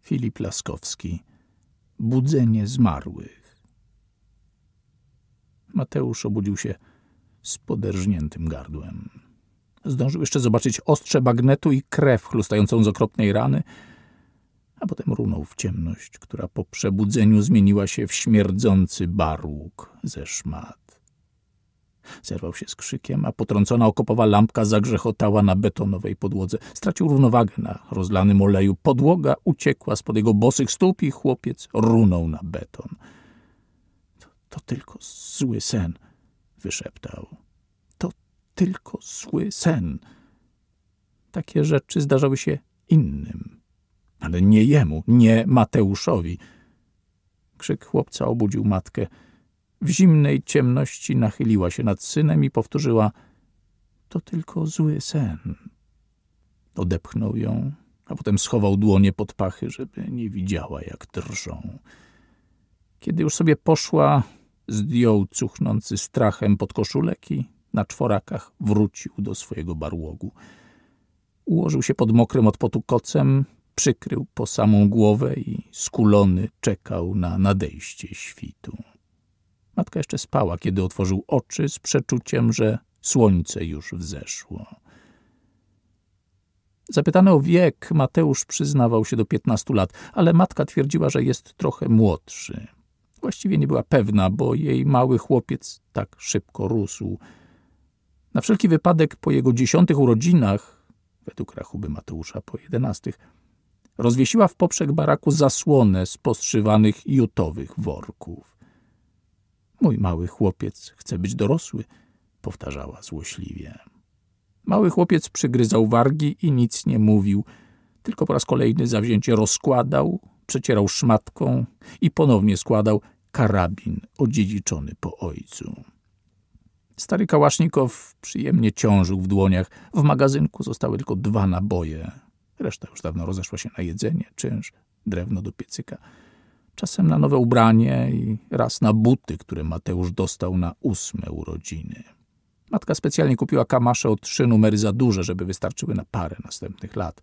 Filip Laskowski Budzenie zmarłych Mateusz obudził się z poderżniętym gardłem. Zdążył jeszcze zobaczyć ostrze bagnetu i krew chlustającą z okropnej rany, a potem runął w ciemność, która po przebudzeniu zmieniła się w śmierdzący barłuk ze szmat. Zerwał się z krzykiem, a potrącona okopowa lampka zagrzechotała na betonowej podłodze. Stracił równowagę na rozlanym oleju. Podłoga uciekła spod jego bosych stóp i chłopiec runął na beton. To, to tylko zły sen, wyszeptał. To tylko zły sen. Takie rzeczy zdarzały się innym. Ale nie jemu, nie Mateuszowi. Krzyk chłopca obudził matkę. W zimnej ciemności nachyliła się nad synem i powtórzyła — to tylko zły sen. Odepchnął ją, a potem schował dłonie pod pachy, żeby nie widziała, jak drżą. Kiedy już sobie poszła, zdjął cuchnący strachem pod koszulek i na czworakach wrócił do swojego barłogu. Ułożył się pod mokrym od potu kocem, przykrył po samą głowę i skulony czekał na nadejście świtu. Matka jeszcze spała, kiedy otworzył oczy z przeczuciem, że słońce już wzeszło. Zapytany o wiek, Mateusz przyznawał się do 15 lat, ale matka twierdziła, że jest trochę młodszy. Właściwie nie była pewna, bo jej mały chłopiec tak szybko rósł. Na wszelki wypadek po jego dziesiątych urodzinach, według rachuby Mateusza po jedenastych, rozwiesiła w poprzek baraku zasłonę z postrzywanych jutowych worków. Mój mały chłopiec chce być dorosły, powtarzała złośliwie. Mały chłopiec przygryzał wargi i nic nie mówił, tylko po raz kolejny zawzięcie rozkładał, przecierał szmatką i ponownie składał karabin odziedziczony po ojcu. Stary Kałasznikow przyjemnie ciążył w dłoniach. W magazynku zostały tylko dwa naboje. Reszta już dawno rozeszła się na jedzenie, czynsz, drewno do piecyka czasem na nowe ubranie i raz na buty, które Mateusz dostał na ósme urodziny. Matka specjalnie kupiła kamasze o trzy numery za duże, żeby wystarczyły na parę następnych lat.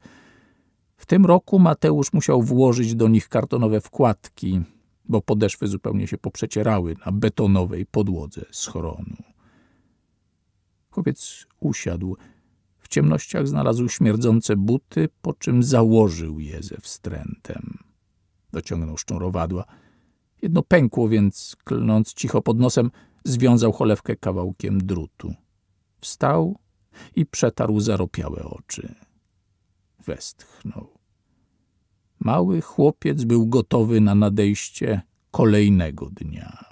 W tym roku Mateusz musiał włożyć do nich kartonowe wkładki, bo podeszwy zupełnie się poprzecierały na betonowej podłodze schronu. Chłopiec usiadł. W ciemnościach znalazł śmierdzące buty, po czym założył je ze wstrętem dociągnął szczurowadła. Jedno pękło, więc klnąc cicho pod nosem, związał cholewkę kawałkiem drutu. Wstał i przetarł zaropiałe oczy. Westchnął. Mały chłopiec był gotowy na nadejście kolejnego dnia.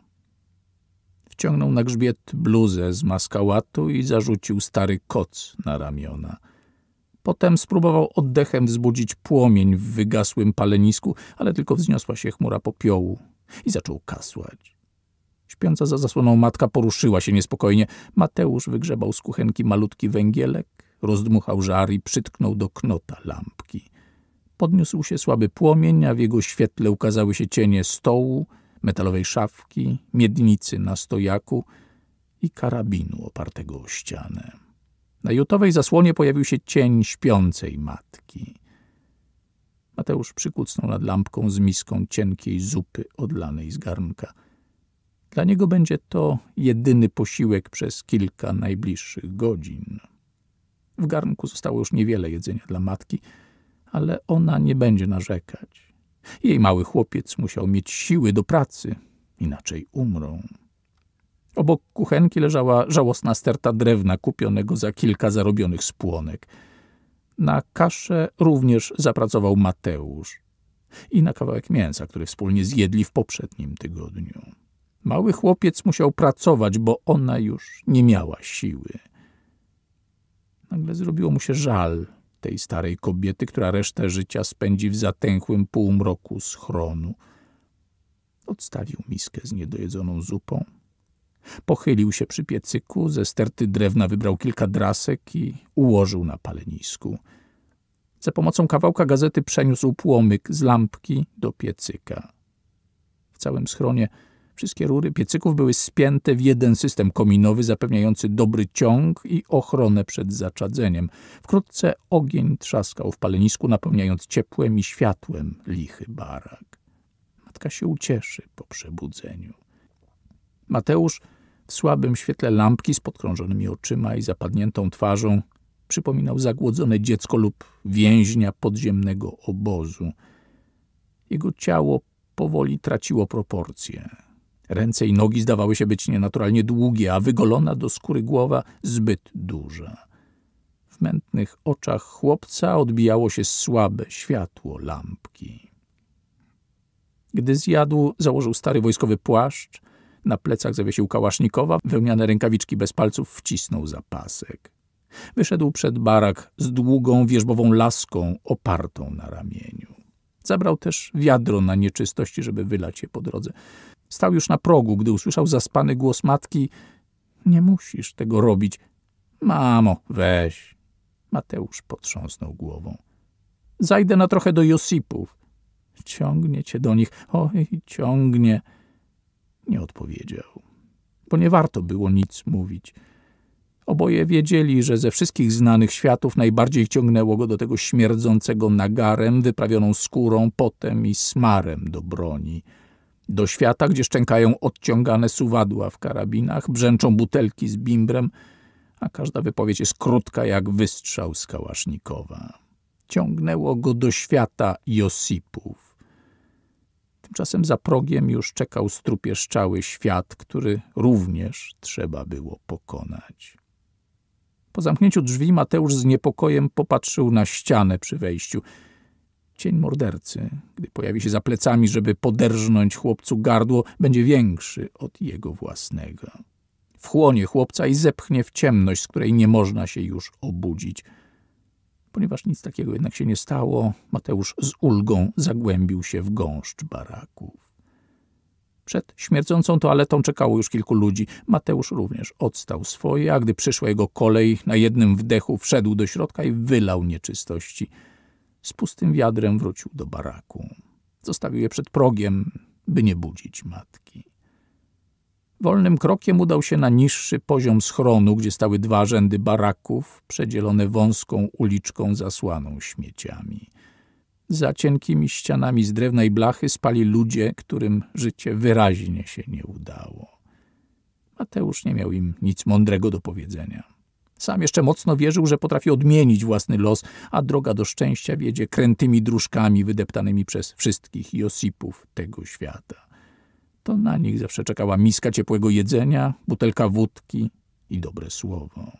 Wciągnął na grzbiet bluzę z maskałatu i zarzucił stary koc na ramiona – Potem spróbował oddechem wzbudzić płomień w wygasłym palenisku, ale tylko wzniosła się chmura popiołu i zaczął kasłać. Śpiąca za zasłoną matka poruszyła się niespokojnie. Mateusz wygrzebał z kuchenki malutki węgielek, rozdmuchał żar i przytknął do knota lampki. Podniósł się słaby płomień, a w jego świetle ukazały się cienie stołu, metalowej szafki, miednicy na stojaku i karabinu opartego o ścianę. Na jutowej zasłonie pojawił się cień śpiącej matki. Mateusz przykucnął nad lampką z miską cienkiej zupy odlanej z garnka. Dla niego będzie to jedyny posiłek przez kilka najbliższych godzin. W garnku zostało już niewiele jedzenia dla matki, ale ona nie będzie narzekać. Jej mały chłopiec musiał mieć siły do pracy, inaczej umrą. Obok kuchenki leżała żałosna sterta drewna kupionego za kilka zarobionych spłonek. Na kaszę również zapracował Mateusz i na kawałek mięsa, który wspólnie zjedli w poprzednim tygodniu. Mały chłopiec musiał pracować, bo ona już nie miała siły. Nagle zrobiło mu się żal tej starej kobiety, która resztę życia spędzi w zatęchłym półmroku schronu. Odstawił miskę z niedojedzoną zupą Pochylił się przy piecyku, ze sterty drewna wybrał kilka drasek i ułożył na palenisku. Za pomocą kawałka gazety przeniósł płomyk z lampki do piecyka. W całym schronie wszystkie rury piecyków były spięte w jeden system kominowy zapewniający dobry ciąg i ochronę przed zaczadzeniem. Wkrótce ogień trzaskał w palenisku, napełniając ciepłem i światłem lichy barak. Matka się ucieszy po przebudzeniu. Mateusz w słabym świetle lampki z podkrążonymi oczyma i zapadniętą twarzą przypominał zagłodzone dziecko lub więźnia podziemnego obozu. Jego ciało powoli traciło proporcje. Ręce i nogi zdawały się być nienaturalnie długie, a wygolona do skóry głowa zbyt duża. W mętnych oczach chłopca odbijało się słabe światło lampki. Gdy zjadł, założył stary wojskowy płaszcz – na plecach zawiesił kałasznikowa, wełniane rękawiczki bez palców wcisnął za pasek. Wyszedł przed barak z długą wierzbową laską opartą na ramieniu. Zabrał też wiadro na nieczystości, żeby wylać je po drodze. Stał już na progu, gdy usłyszał zaspany głos matki — Nie musisz tego robić. Mamo, weź. Mateusz potrząsnął głową. Zajdę na trochę do Josipów. Ciągnie cię do nich. Oj, ciągnie. Nie odpowiedział, bo nie warto było nic mówić. Oboje wiedzieli, że ze wszystkich znanych światów najbardziej ciągnęło go do tego śmierdzącego nagarem, wyprawioną skórą, potem i smarem do broni. Do świata, gdzie szczękają odciągane suwadła w karabinach, brzęczą butelki z bimbrem, a każda wypowiedź jest krótka jak wystrzał z kałasznikowa. Ciągnęło go do świata Josipów Tymczasem za progiem już czekał strupieszczały świat, który również trzeba było pokonać. Po zamknięciu drzwi Mateusz z niepokojem popatrzył na ścianę przy wejściu. Cień mordercy, gdy pojawi się za plecami, żeby poderżnąć chłopcu gardło, będzie większy od jego własnego. Wchłonie chłopca i zepchnie w ciemność, z której nie można się już obudzić – Ponieważ nic takiego jednak się nie stało, Mateusz z ulgą zagłębił się w gąszcz baraków. Przed śmierdzącą toaletą czekało już kilku ludzi. Mateusz również odstał swoje, a gdy przyszła jego kolej, na jednym wdechu wszedł do środka i wylał nieczystości. Z pustym wiadrem wrócił do baraku. Zostawił je przed progiem, by nie budzić matki. Wolnym krokiem udał się na niższy poziom schronu, gdzie stały dwa rzędy baraków, przedzielone wąską uliczką zasłaną śmieciami. Za cienkimi ścianami z drewna i blachy spali ludzie, którym życie wyraźnie się nie udało. Mateusz nie miał im nic mądrego do powiedzenia. Sam jeszcze mocno wierzył, że potrafi odmienić własny los, a droga do szczęścia wiedzie krętymi dróżkami wydeptanymi przez wszystkich Josipów tego świata to na nich zawsze czekała miska ciepłego jedzenia, butelka wódki i dobre słowo.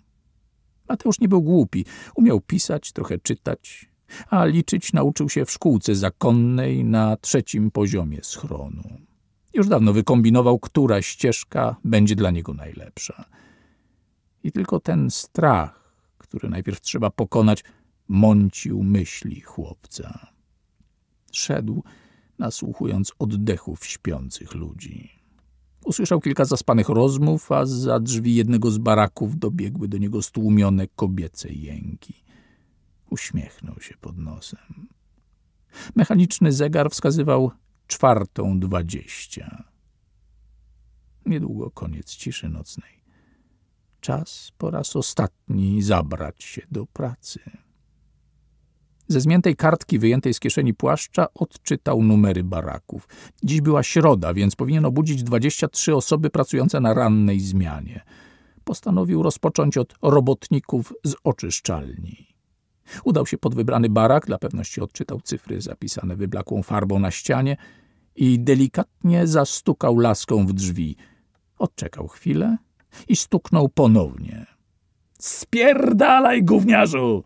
Mateusz nie był głupi. Umiał pisać, trochę czytać, a liczyć nauczył się w szkółce zakonnej na trzecim poziomie schronu. Już dawno wykombinował, która ścieżka będzie dla niego najlepsza. I tylko ten strach, który najpierw trzeba pokonać, mącił myśli chłopca. Szedł nasłuchując oddechów śpiących ludzi. Usłyszał kilka zaspanych rozmów, a za drzwi jednego z baraków dobiegły do niego stłumione kobiece jęki. Uśmiechnął się pod nosem. Mechaniczny zegar wskazywał czwartą dwadzieścia. Niedługo koniec ciszy nocnej. Czas po raz ostatni zabrać się do pracy. Ze zmiętej kartki wyjętej z kieszeni płaszcza odczytał numery baraków. Dziś była środa, więc powinien obudzić 23 osoby pracujące na rannej zmianie. Postanowił rozpocząć od robotników z oczyszczalni. Udał się pod wybrany barak, dla pewności odczytał cyfry zapisane wyblakłą farbą na ścianie i delikatnie zastukał laską w drzwi. Odczekał chwilę i stuknął ponownie. — Spierdalaj, gówniarzu!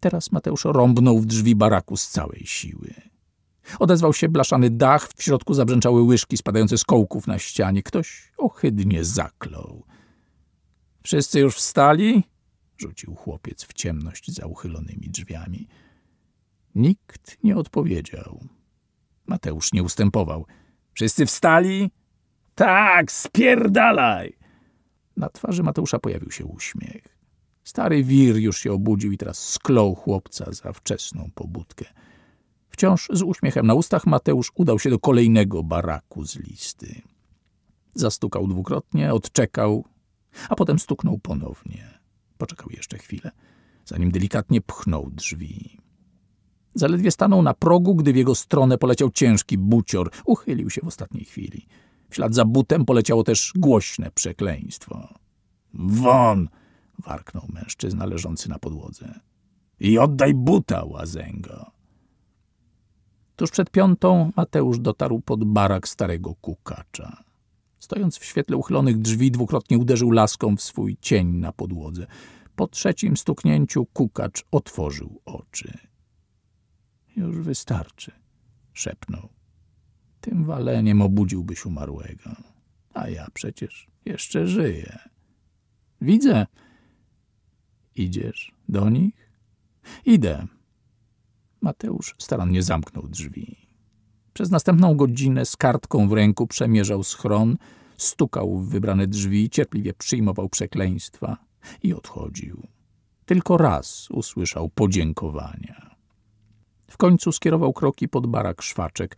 Teraz Mateusz rąbnął w drzwi baraku z całej siły. Odezwał się blaszany dach, w środku zabrzęczały łyżki spadające z kołków na ścianie. Ktoś ohydnie zaklął. — Wszyscy już wstali? — rzucił chłopiec w ciemność za uchylonymi drzwiami. Nikt nie odpowiedział. Mateusz nie ustępował. — Wszyscy wstali? — Tak, spierdalaj! Na twarzy Mateusza pojawił się uśmiech. Stary wir już się obudził i teraz sklął chłopca za wczesną pobudkę. Wciąż z uśmiechem na ustach Mateusz udał się do kolejnego baraku z listy. Zastukał dwukrotnie, odczekał, a potem stuknął ponownie. Poczekał jeszcze chwilę, zanim delikatnie pchnął drzwi. Zaledwie stanął na progu, gdy w jego stronę poleciał ciężki bucior. Uchylił się w ostatniej chwili. W ślad za butem poleciało też głośne przekleństwo. — Won! warknął mężczyzna leżący na podłodze. I oddaj buta, łazęgo! Tuż przed piątą Mateusz dotarł pod barak starego kukacza. Stojąc w świetle uchylonych drzwi, dwukrotnie uderzył laską w swój cień na podłodze. Po trzecim stuknięciu kukacz otworzył oczy. Już wystarczy, szepnął. Tym waleniem obudziłbyś umarłego. A ja przecież jeszcze żyję. Widzę, Idziesz do nich? Idę. Mateusz starannie zamknął drzwi. Przez następną godzinę z kartką w ręku przemierzał schron, stukał w wybrane drzwi, cierpliwie przyjmował przekleństwa i odchodził. Tylko raz usłyszał podziękowania. W końcu skierował kroki pod barak szwaczek.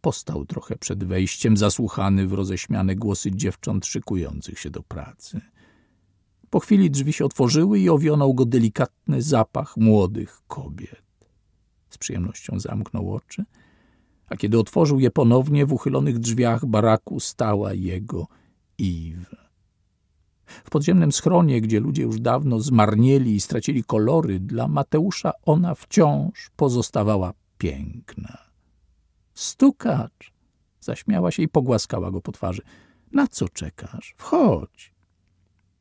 Postał trochę przed wejściem, zasłuchany w roześmiane głosy dziewcząt szykujących się do pracy – po chwili drzwi się otworzyły i owionął go delikatny zapach młodych kobiet. Z przyjemnością zamknął oczy, a kiedy otworzył je ponownie, w uchylonych drzwiach baraku stała jego Eve. W podziemnym schronie, gdzie ludzie już dawno zmarnieli i stracili kolory, dla Mateusza ona wciąż pozostawała piękna. Stukacz! Zaśmiała się i pogłaskała go po twarzy. Na co czekasz? Wchodź!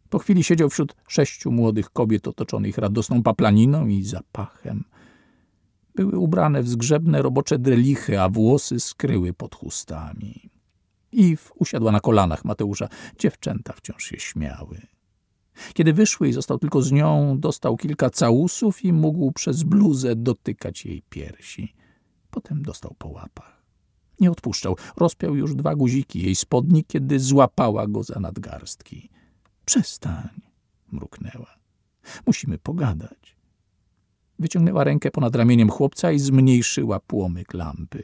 Po chwili siedział wśród sześciu młodych kobiet otoczonych radosną paplaniną i zapachem. Były ubrane w zgrzebne robocze drelichy, a włosy skryły pod chustami. Iw usiadła na kolanach Mateusza. Dziewczęta wciąż się śmiały. Kiedy wyszły i został tylko z nią, dostał kilka całusów i mógł przez bluzę dotykać jej piersi. Potem dostał po łapach. Nie odpuszczał. Rozpiał już dwa guziki jej spodni, kiedy złapała go za nadgarstki. Przestań, mruknęła. Musimy pogadać. Wyciągnęła rękę ponad ramieniem chłopca i zmniejszyła płomyk lampy.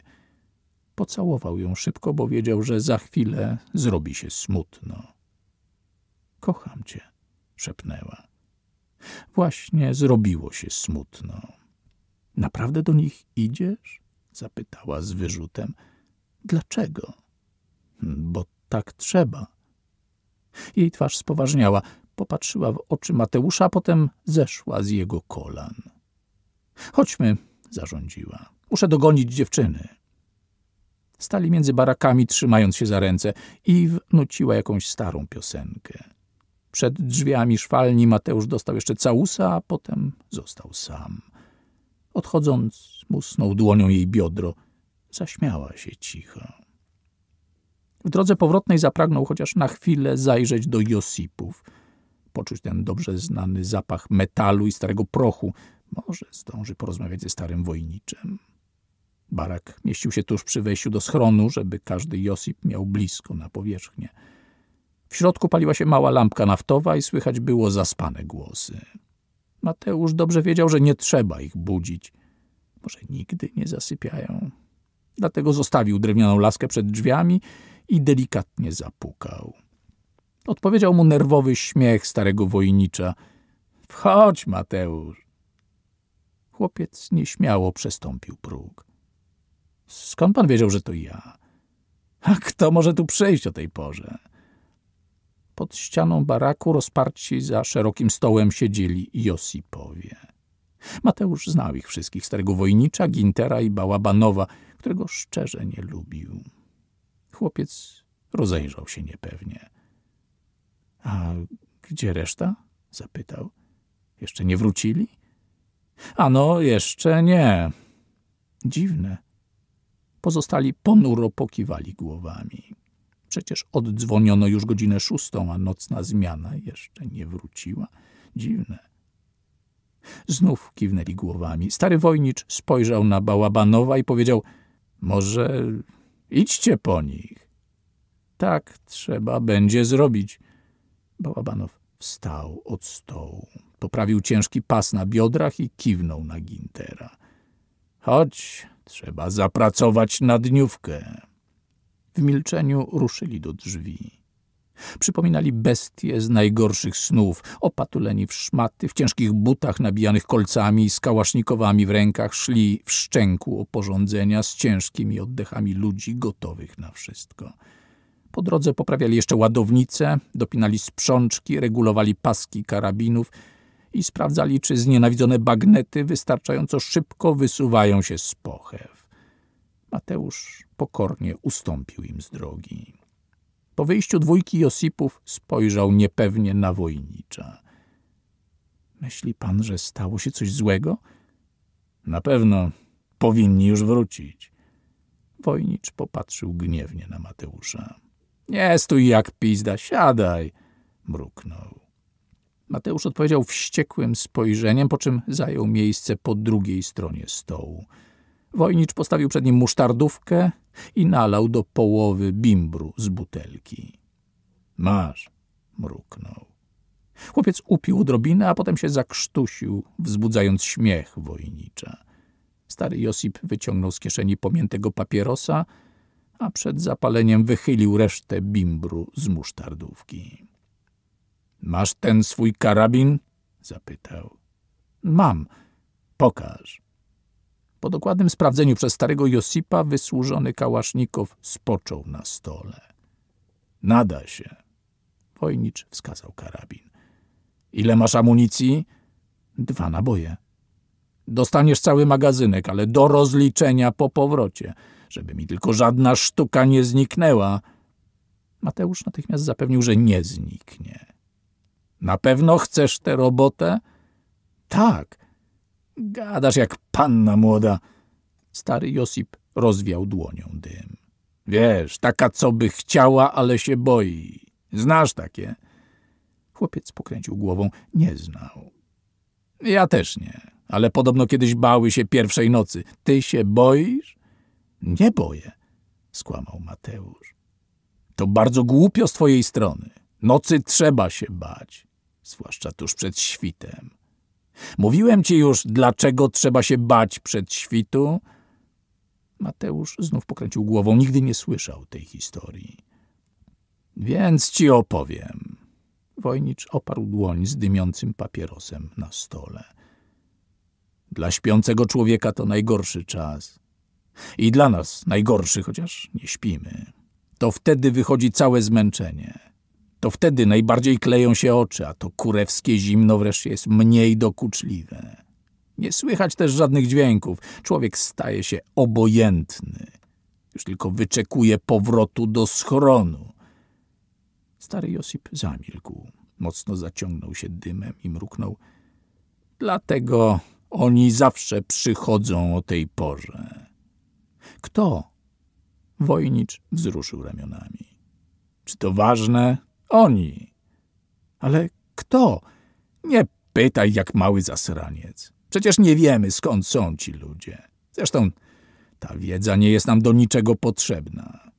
Pocałował ją szybko, bo wiedział, że za chwilę zrobi się smutno. Kocham cię, szepnęła. Właśnie zrobiło się smutno. Naprawdę do nich idziesz? zapytała z wyrzutem. Dlaczego? Bo tak trzeba. Jej twarz spoważniała, popatrzyła w oczy Mateusza, a potem zeszła z jego kolan. Chodźmy, zarządziła. Muszę dogonić dziewczyny. Stali między barakami, trzymając się za ręce. i nuciła jakąś starą piosenkę. Przed drzwiami szwalni Mateusz dostał jeszcze całusa, a potem został sam. Odchodząc, musnął dłonią jej biodro. Zaśmiała się cicho. W drodze powrotnej zapragnął chociaż na chwilę zajrzeć do Josipów. Poczuć ten dobrze znany zapach metalu i starego prochu. Może zdąży porozmawiać ze starym wojniczem. Barak mieścił się tuż przy wejściu do schronu, żeby każdy Josip miał blisko na powierzchnię. W środku paliła się mała lampka naftowa i słychać było zaspane głosy. Mateusz dobrze wiedział, że nie trzeba ich budzić. Może nigdy nie zasypiają. Dlatego zostawił drewnianą laskę przed drzwiami i delikatnie zapukał. Odpowiedział mu nerwowy śmiech starego wojnicza. Wchodź, Mateusz. Chłopiec nieśmiało przestąpił próg. Skąd pan wiedział, że to ja? A kto może tu przejść o tej porze? Pod ścianą baraku rozparci za szerokim stołem siedzieli Josipowie. Mateusz znał ich wszystkich, starego wojnicza, Gintera i Bałabanowa, którego szczerze nie lubił. Chłopiec rozejrzał się niepewnie. — A gdzie reszta? — zapytał. — Jeszcze nie wrócili? — A no, jeszcze nie. Dziwne. Pozostali ponuro pokiwali głowami. Przecież oddzwoniono już godzinę szóstą, a nocna zmiana jeszcze nie wróciła. Dziwne. Znów kiwnęli głowami. Stary wojnicz spojrzał na Bałabanowa i powiedział — może Idźcie po nich. Tak trzeba będzie zrobić. Bałabanow wstał od stołu, poprawił ciężki pas na biodrach i kiwnął na Gintera. Chodź, trzeba zapracować na dniówkę. W milczeniu ruszyli do drzwi. Przypominali bestie z najgorszych snów, opatuleni w szmaty, w ciężkich butach nabijanych kolcami i z kałasznikowami w rękach szli w szczęku oporządzenia z ciężkimi oddechami ludzi gotowych na wszystko. Po drodze poprawiali jeszcze ładownice, dopinali sprzączki, regulowali paski karabinów i sprawdzali, czy znienawidzone bagnety wystarczająco szybko wysuwają się z pochew. Mateusz pokornie ustąpił im z drogi. Po wyjściu dwójki Josipów spojrzał niepewnie na wojnicza. Myśli pan, że stało się coś złego? Na pewno powinni już wrócić. Wojnicz popatrzył gniewnie na Mateusza. Nie stój jak pizda, siadaj, mruknął. Mateusz odpowiedział wściekłym spojrzeniem, po czym zajął miejsce po drugiej stronie stołu. Wojnicz postawił przed nim musztardówkę i nalał do połowy bimbru z butelki. Masz, mruknął. Chłopiec upił drobinę, a potem się zakrztusił, wzbudzając śmiech wojnicza. Stary Josip wyciągnął z kieszeni pomiętego papierosa, a przed zapaleniem wychylił resztę bimbru z musztardówki. — Masz ten swój karabin? — zapytał. — Mam. — Pokaż. Po dokładnym sprawdzeniu przez starego Josipa wysłużony kałasznikow spoczął na stole. Nada się. Wojnicz wskazał karabin. Ile masz amunicji? Dwa naboje. Dostaniesz cały magazynek, ale do rozliczenia po powrocie, żeby mi tylko żadna sztuka nie zniknęła. Mateusz natychmiast zapewnił, że nie zniknie. Na pewno chcesz tę robotę? Tak, Gadasz jak panna młoda. Stary Josip rozwiał dłonią dym. Wiesz, taka co by chciała, ale się boi. Znasz takie? Chłopiec pokręcił głową. Nie znał. Ja też nie, ale podobno kiedyś bały się pierwszej nocy. Ty się boisz? Nie boję, skłamał Mateusz. To bardzo głupio z twojej strony. Nocy trzeba się bać, zwłaszcza tuż przed świtem. Mówiłem ci już, dlaczego trzeba się bać przed świtu. Mateusz znów pokręcił głową. Nigdy nie słyszał tej historii. Więc ci opowiem. Wojnicz oparł dłoń z dymiącym papierosem na stole. Dla śpiącego człowieka to najgorszy czas. I dla nas najgorszy, chociaż nie śpimy. To wtedy wychodzi całe zmęczenie. To wtedy najbardziej kleją się oczy, a to kurewskie zimno wreszcie jest mniej dokuczliwe. Nie słychać też żadnych dźwięków. Człowiek staje się obojętny. Już tylko wyczekuje powrotu do schronu. Stary Josip zamilkł. Mocno zaciągnął się dymem i mruknął. Dlatego oni zawsze przychodzą o tej porze. Kto? Wojnicz wzruszył ramionami. Czy to ważne? Oni. Ale kto? Nie pytaj jak mały zasraniec. Przecież nie wiemy, skąd są ci ludzie. Zresztą ta wiedza nie jest nam do niczego potrzebna.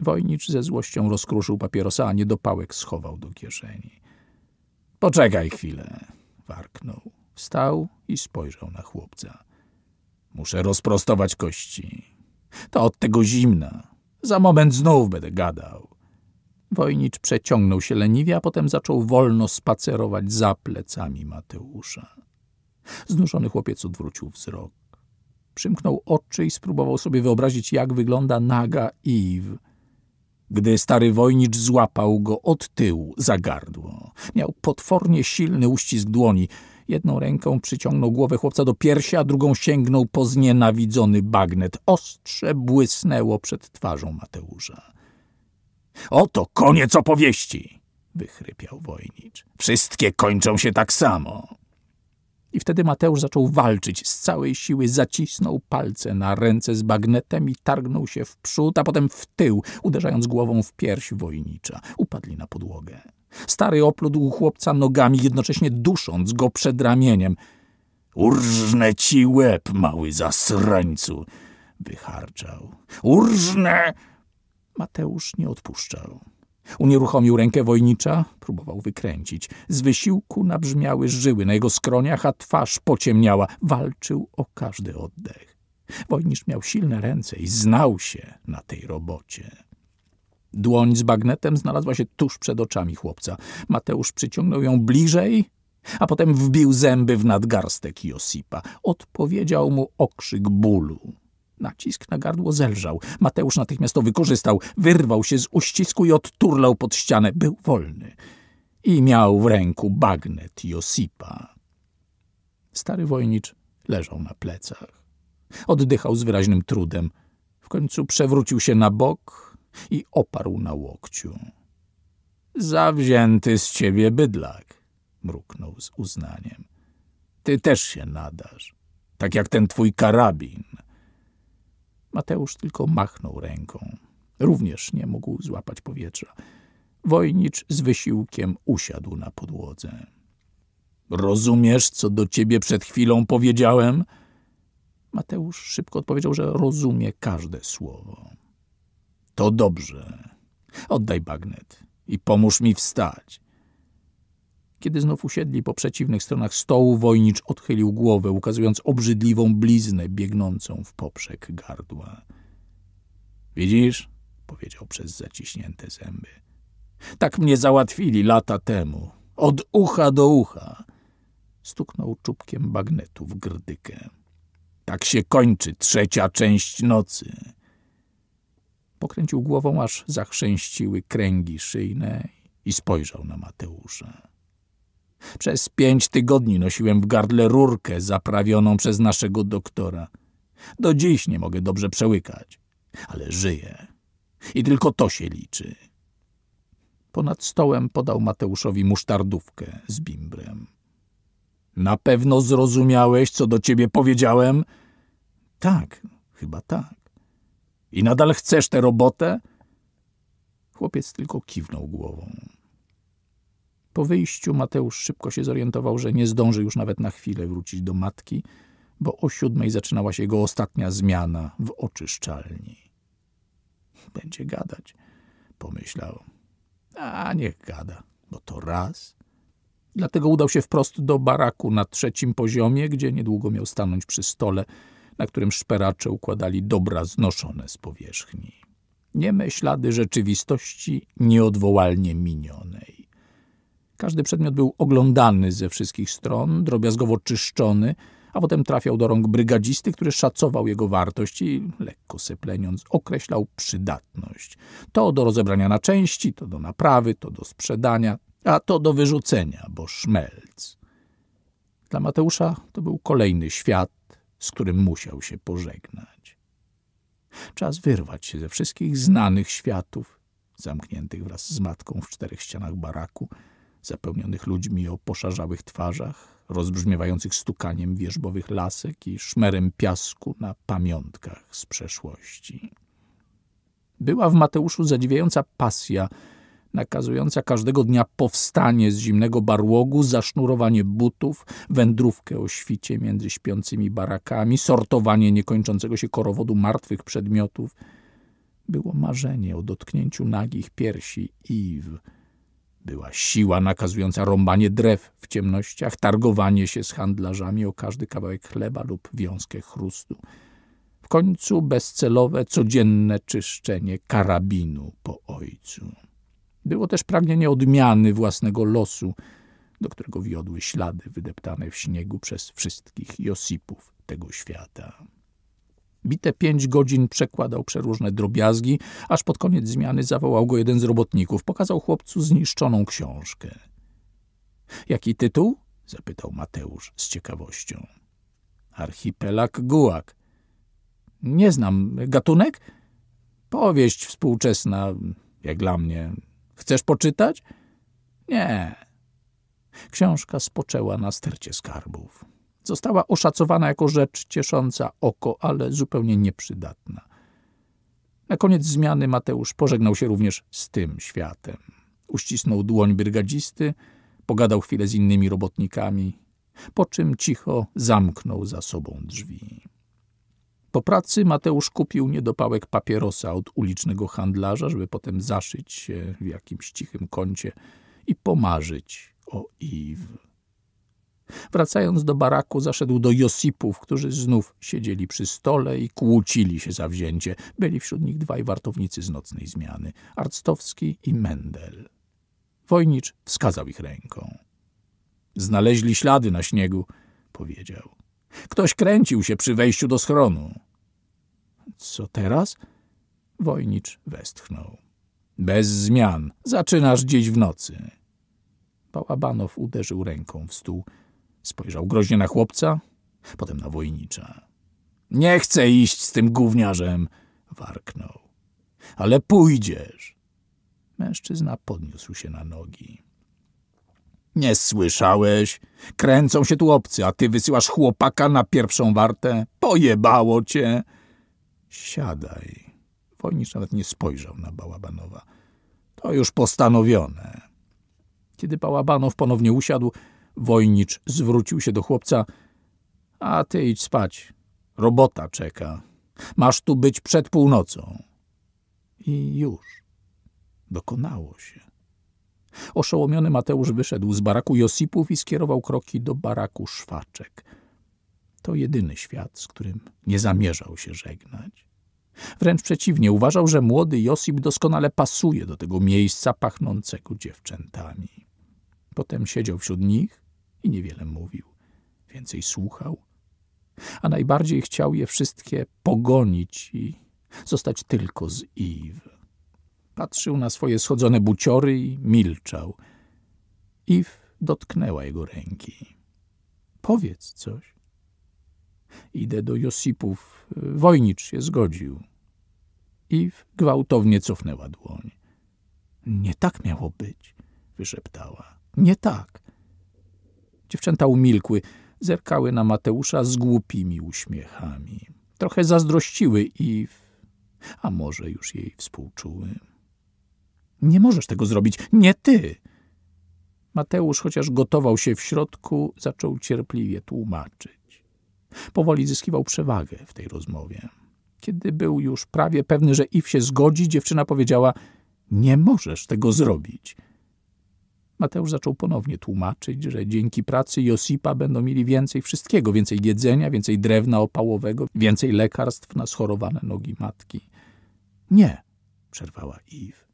Wojnicz ze złością rozkruszył papierosa, a nie do pałek schował do kieszeni. Poczekaj chwilę, warknął. Wstał i spojrzał na chłopca. Muszę rozprostować kości. To od tego zimna. Za moment znów będę gadał. Wojnicz przeciągnął się leniwie, a potem zaczął wolno spacerować za plecami Mateusza. Znużony chłopiec odwrócił wzrok. Przymknął oczy i spróbował sobie wyobrazić, jak wygląda naga Iw. Gdy stary wojnicz złapał go od tyłu za gardło. Miał potwornie silny uścisk dłoni. Jedną ręką przyciągnął głowę chłopca do piersi, a drugą sięgnął po znienawidzony bagnet. Ostrze błysnęło przed twarzą Mateusza. Oto koniec opowieści! wychrypiał wojnicz. Wszystkie kończą się tak samo. I wtedy Mateusz zaczął walczyć z całej siły, zacisnął palce na ręce z bagnetem i targnął się w przód, a potem w tył, uderzając głową w pierś wojnicza. Upadli na podłogę. Stary oplódł chłopca nogami, jednocześnie dusząc go przed ramieniem. Urżnę ci łeb, mały zasrańcu! wycharczał. Urżnę Mateusz nie odpuszczał. Unieruchomił rękę wojnicza, próbował wykręcić. Z wysiłku nabrzmiały żyły na jego skroniach, a twarz pociemniała. Walczył o każdy oddech. Wojnicz miał silne ręce i znał się na tej robocie. Dłoń z bagnetem znalazła się tuż przed oczami chłopca. Mateusz przyciągnął ją bliżej, a potem wbił zęby w nadgarstek Josipa. Odpowiedział mu okrzyk bólu. Nacisk na gardło zelżał. Mateusz natychmiast to wykorzystał. Wyrwał się z uścisku i odturlał pod ścianę. Był wolny. I miał w ręku bagnet Josipa. Stary wojnicz leżał na plecach. Oddychał z wyraźnym trudem. W końcu przewrócił się na bok i oparł na łokciu. Zawzięty z ciebie bydlak, mruknął z uznaniem. Ty też się nadasz, tak jak ten twój karabin. Mateusz tylko machnął ręką. Również nie mógł złapać powietrza. Wojnicz z wysiłkiem usiadł na podłodze. Rozumiesz, co do ciebie przed chwilą powiedziałem? Mateusz szybko odpowiedział, że rozumie każde słowo. To dobrze. Oddaj bagnet i pomóż mi wstać. Kiedy znów usiedli po przeciwnych stronach stołu, wojnicz odchylił głowę, ukazując obrzydliwą bliznę biegnącą w poprzek gardła. — Widzisz? — powiedział przez zaciśnięte zęby. — Tak mnie załatwili lata temu. Od ucha do ucha. Stuknął czubkiem bagnetu w grdykę. Tak się kończy trzecia część nocy. Pokręcił głową, aż zachrzęściły kręgi szyjne i spojrzał na Mateusza. Przez pięć tygodni nosiłem w gardle rurkę zaprawioną przez naszego doktora. Do dziś nie mogę dobrze przełykać, ale żyję. I tylko to się liczy. Ponad stołem podał Mateuszowi musztardówkę z bimbrem. Na pewno zrozumiałeś, co do ciebie powiedziałem? Tak, chyba tak. I nadal chcesz tę robotę? Chłopiec tylko kiwnął głową. Po wyjściu Mateusz szybko się zorientował, że nie zdąży już nawet na chwilę wrócić do matki, bo o siódmej zaczynała się jego ostatnia zmiana w oczyszczalni. Będzie gadać, pomyślał. A niech gada, bo to raz. Dlatego udał się wprost do baraku na trzecim poziomie, gdzie niedługo miał stanąć przy stole, na którym szperacze układali dobra znoszone z powierzchni. Nieme ślady rzeczywistości nieodwołalnie minionej. Każdy przedmiot był oglądany ze wszystkich stron, drobiazgowo czyszczony, a potem trafiał do rąk brygadzisty, który szacował jego wartość i, lekko sypleniąc, określał przydatność. To do rozebrania na części, to do naprawy, to do sprzedania, a to do wyrzucenia, bo szmelc. Dla Mateusza to był kolejny świat, z którym musiał się pożegnać. Czas wyrwać się ze wszystkich znanych światów, zamkniętych wraz z matką w czterech ścianach baraku, zapełnionych ludźmi o poszarzałych twarzach, rozbrzmiewających stukaniem wierzbowych lasek i szmerem piasku na pamiątkach z przeszłości. Była w Mateuszu zadziwiająca pasja, nakazująca każdego dnia powstanie z zimnego barłogu, zasznurowanie butów, wędrówkę o świcie między śpiącymi barakami, sortowanie niekończącego się korowodu martwych przedmiotów. Było marzenie o dotknięciu nagich piersi Iw, była siła nakazująca rąbanie drew w ciemnościach, targowanie się z handlarzami o każdy kawałek chleba lub wiązkę chrustu. W końcu bezcelowe, codzienne czyszczenie karabinu po ojcu. Było też pragnienie odmiany własnego losu, do którego wiodły ślady wydeptane w śniegu przez wszystkich Josipów tego świata. Bite pięć godzin przekładał przeróżne drobiazgi, aż pod koniec zmiany zawołał go jeden z robotników. Pokazał chłopcu zniszczoną książkę. — Jaki tytuł? — zapytał Mateusz z ciekawością. — Archipelag Gułak. — Nie znam. Gatunek? — Powieść współczesna, jak dla mnie. Chcesz poczytać? — Nie. Książka spoczęła na stercie skarbów. Została oszacowana jako rzecz ciesząca oko, ale zupełnie nieprzydatna. Na koniec zmiany Mateusz pożegnał się również z tym światem. Uścisnął dłoń brygadzisty, pogadał chwilę z innymi robotnikami, po czym cicho zamknął za sobą drzwi. Po pracy Mateusz kupił niedopałek papierosa od ulicznego handlarza, żeby potem zaszyć się w jakimś cichym kącie i pomarzyć o Iw. Wracając do baraku, zaszedł do Josipów, którzy znów siedzieli przy stole i kłócili się zawzięcie. Byli wśród nich dwaj wartownicy z nocnej zmiany, Arctowski i Mendel. Wojnicz wskazał ich ręką. Znaleźli ślady na śniegu, powiedział. Ktoś kręcił się przy wejściu do schronu. Co teraz? Wojnicz westchnął. Bez zmian. Zaczynasz dziś w nocy. Bałabanow uderzył ręką w stół. Spojrzał groźnie na chłopca, potem na wojnicza. Nie chcę iść z tym gówniarzem, warknął. Ale pójdziesz. Mężczyzna podniósł się na nogi. Nie słyszałeś? Kręcą się tu obcy, a ty wysyłasz chłopaka na pierwszą wartę? Pojebało cię! Siadaj. Wojnicz nawet nie spojrzał na Bałabanowa. To już postanowione. Kiedy Bałabanow ponownie usiadł, Wojnicz zwrócił się do chłopca. A ty idź spać. Robota czeka. Masz tu być przed północą. I już. Dokonało się. Oszołomiony Mateusz wyszedł z baraku Josipów i skierował kroki do baraku Szwaczek. To jedyny świat, z którym nie zamierzał się żegnać. Wręcz przeciwnie, uważał, że młody Josip doskonale pasuje do tego miejsca pachnącego dziewczętami. Potem siedział wśród nich, i niewiele mówił. Więcej słuchał, a najbardziej chciał je wszystkie pogonić i zostać tylko z Iw. Patrzył na swoje schodzone buciory i milczał. Iw dotknęła jego ręki. Powiedz coś. Idę do Josipów. Wojnicz się zgodził. Iw gwałtownie cofnęła dłoń. Nie tak miało być, wyszeptała. Nie tak. Dziewczęta umilkły, zerkały na Mateusza z głupimi uśmiechami. Trochę zazdrościły i... a może już jej współczuły. Nie możesz tego zrobić, nie ty! Mateusz, chociaż gotował się w środku, zaczął cierpliwie tłumaczyć. Powoli zyskiwał przewagę w tej rozmowie. Kiedy był już prawie pewny, że Iw się zgodzi, dziewczyna powiedziała: Nie możesz tego zrobić. Mateusz zaczął ponownie tłumaczyć, że dzięki pracy Josipa będą mieli więcej wszystkiego, więcej jedzenia, więcej drewna opałowego, więcej lekarstw na schorowane nogi matki. Nie, przerwała Iw.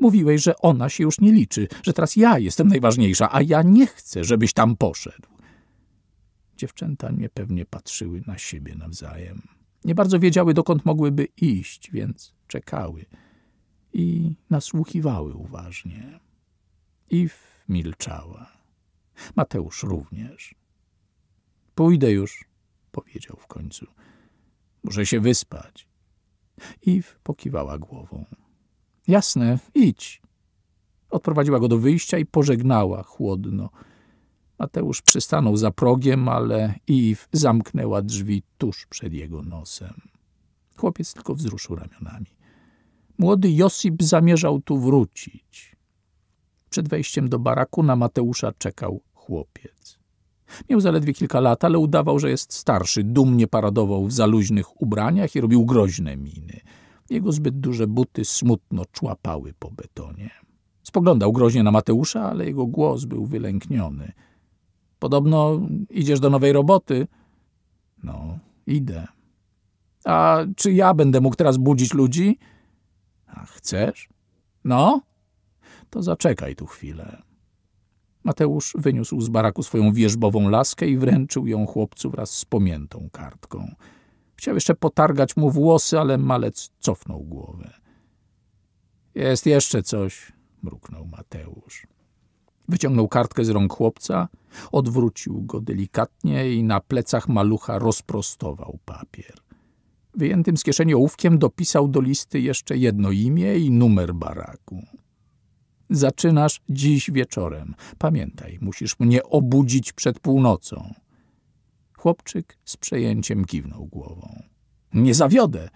Mówiłeś, że ona się już nie liczy, że teraz ja jestem najważniejsza, a ja nie chcę, żebyś tam poszedł. Dziewczęta niepewnie patrzyły na siebie nawzajem. Nie bardzo wiedziały, dokąd mogłyby iść, więc czekały i nasłuchiwały uważnie. Iw milczała. Mateusz również. Pójdę już, powiedział w końcu. Muszę się wyspać. Iw pokiwała głową. Jasne, idź. Odprowadziła go do wyjścia i pożegnała chłodno. Mateusz przystanął za progiem, ale Iw zamknęła drzwi tuż przed jego nosem. Chłopiec tylko wzruszył ramionami. Młody Josip zamierzał tu wrócić. Przed wejściem do baraku na Mateusza czekał chłopiec. Miał zaledwie kilka lat, ale udawał, że jest starszy. Dumnie paradował w zaluźnych ubraniach i robił groźne miny. Jego zbyt duże buty smutno człapały po betonie. Spoglądał groźnie na Mateusza, ale jego głos był wylękniony. Podobno idziesz do nowej roboty. No, idę. A czy ja będę mógł teraz budzić ludzi? A chcesz? No? To zaczekaj tu chwilę. Mateusz wyniósł z baraku swoją wierzbową laskę i wręczył ją chłopcu wraz z pomiętą kartką. Chciał jeszcze potargać mu włosy, ale malec cofnął głowę. Jest jeszcze coś, mruknął Mateusz. Wyciągnął kartkę z rąk chłopca, odwrócił go delikatnie i na plecach malucha rozprostował papier. Wyjętym z kieszeni ołówkiem dopisał do listy jeszcze jedno imię i numer baraku. Zaczynasz dziś wieczorem. Pamiętaj, musisz mnie obudzić przed północą. Chłopczyk z przejęciem kiwnął głową. Nie zawiodę!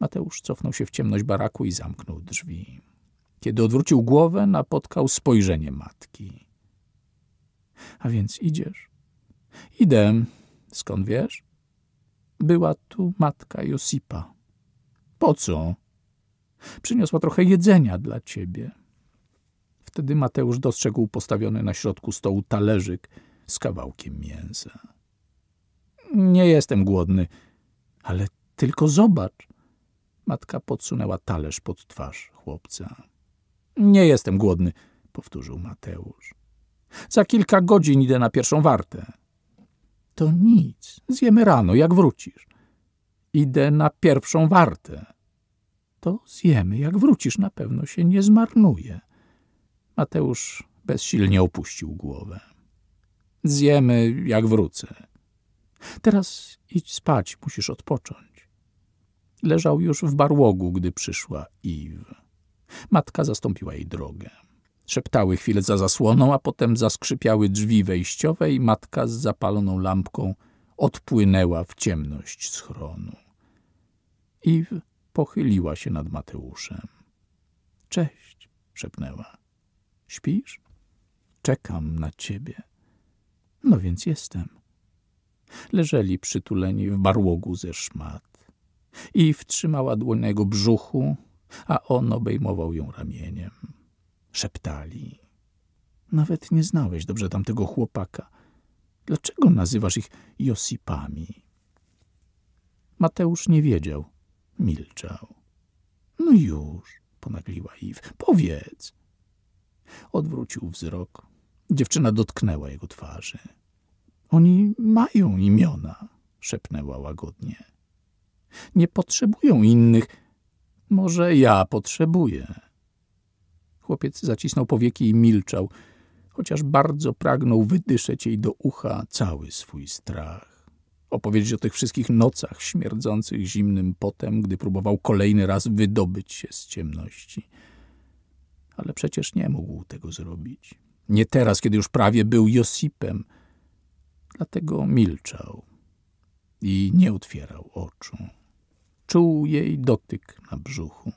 Mateusz cofnął się w ciemność baraku i zamknął drzwi. Kiedy odwrócił głowę, napotkał spojrzenie matki. A więc idziesz? Idę. Skąd wiesz? Była tu matka Josipa. Po co? Przyniosła trochę jedzenia dla ciebie. Wtedy Mateusz dostrzegł postawiony na środku stołu talerzyk z kawałkiem mięsa. Nie jestem głodny, ale tylko zobacz. Matka podsunęła talerz pod twarz chłopca. Nie jestem głodny, powtórzył Mateusz. Za kilka godzin idę na pierwszą wartę. To nic, zjemy rano, jak wrócisz. Idę na pierwszą wartę. To zjemy, jak wrócisz, na pewno się nie zmarnuje. Mateusz bezsilnie opuścił głowę. Zjemy, jak wrócę. Teraz idź spać, musisz odpocząć. Leżał już w barłogu, gdy przyszła Iw. Matka zastąpiła jej drogę. Szeptały chwilę za zasłoną, a potem zaskrzypiały drzwi wejściowe i matka z zapaloną lampką odpłynęła w ciemność schronu. Iw pochyliła się nad Mateuszem. — Cześć — szepnęła. Śpisz? Czekam na ciebie. No więc jestem. Leżeli przytuleni w barłogu ze szmat. I wtrzymała dłoń na jego brzuchu, a on obejmował ją ramieniem. Szeptali. Nawet nie znałeś dobrze tamtego chłopaka. Dlaczego nazywasz ich Josipami? Mateusz nie wiedział. Milczał. No już, ponagliła Iw. Powiedz. Odwrócił wzrok. Dziewczyna dotknęła jego twarzy. Oni mają imiona, szepnęła łagodnie. Nie potrzebują innych. Może ja potrzebuję. Chłopiec zacisnął powieki i milczał, chociaż bardzo pragnął wydyszeć jej do ucha cały swój strach. Opowiedzieć o tych wszystkich nocach śmierdzących zimnym potem, gdy próbował kolejny raz wydobyć się z ciemności ale przecież nie mógł tego zrobić. Nie teraz, kiedy już prawie był Josipem. Dlatego milczał i nie otwierał oczu. Czuł jej dotyk na brzuchu.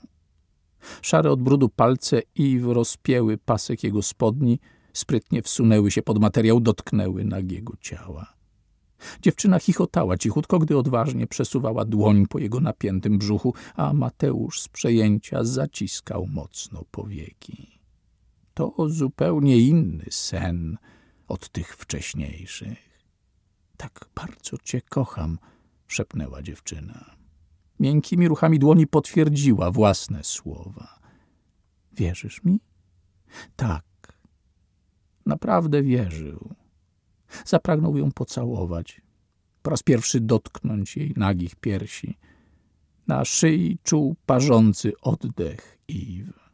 Szare od brudu palce i rozpięły pasek jego spodni, sprytnie wsunęły się pod materiał, dotknęły nagiego ciała. Dziewczyna chichotała cichutko, gdy odważnie przesuwała dłoń po jego napiętym brzuchu, a Mateusz z przejęcia zaciskał mocno powieki. To zupełnie inny sen od tych wcześniejszych. Tak bardzo cię kocham, szepnęła dziewczyna. Miękkimi ruchami dłoni potwierdziła własne słowa. Wierzysz mi? Tak. Naprawdę wierzył. Zapragnął ją pocałować. Po raz pierwszy dotknąć jej nagich piersi. Na szyi czuł parzący oddech Iw.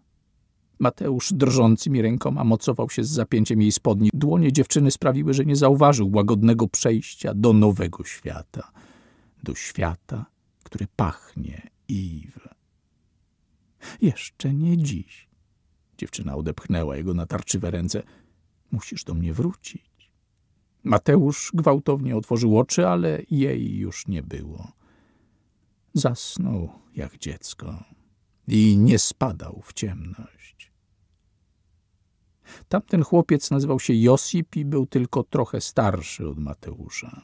Mateusz drżącymi rękoma mocował się z zapięciem jej spodni. Dłonie dziewczyny sprawiły, że nie zauważył łagodnego przejścia do nowego świata. Do świata, który pachnie Iw. Jeszcze nie dziś. Dziewczyna odepchnęła jego natarczywe ręce. Musisz do mnie wrócić. Mateusz gwałtownie otworzył oczy, ale jej już nie było. Zasnął jak dziecko i nie spadał w ciemność. Tamten chłopiec nazywał się Josip i był tylko trochę starszy od Mateusza.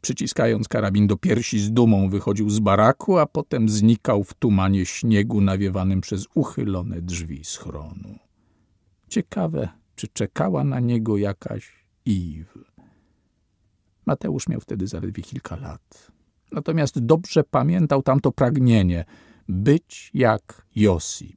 Przyciskając karabin do piersi z dumą wychodził z baraku, a potem znikał w tumanie śniegu nawiewanym przez uchylone drzwi schronu. Ciekawe, czy czekała na niego jakaś Iw. Mateusz miał wtedy zaledwie kilka lat. Natomiast dobrze pamiętał tamto pragnienie być jak Josip.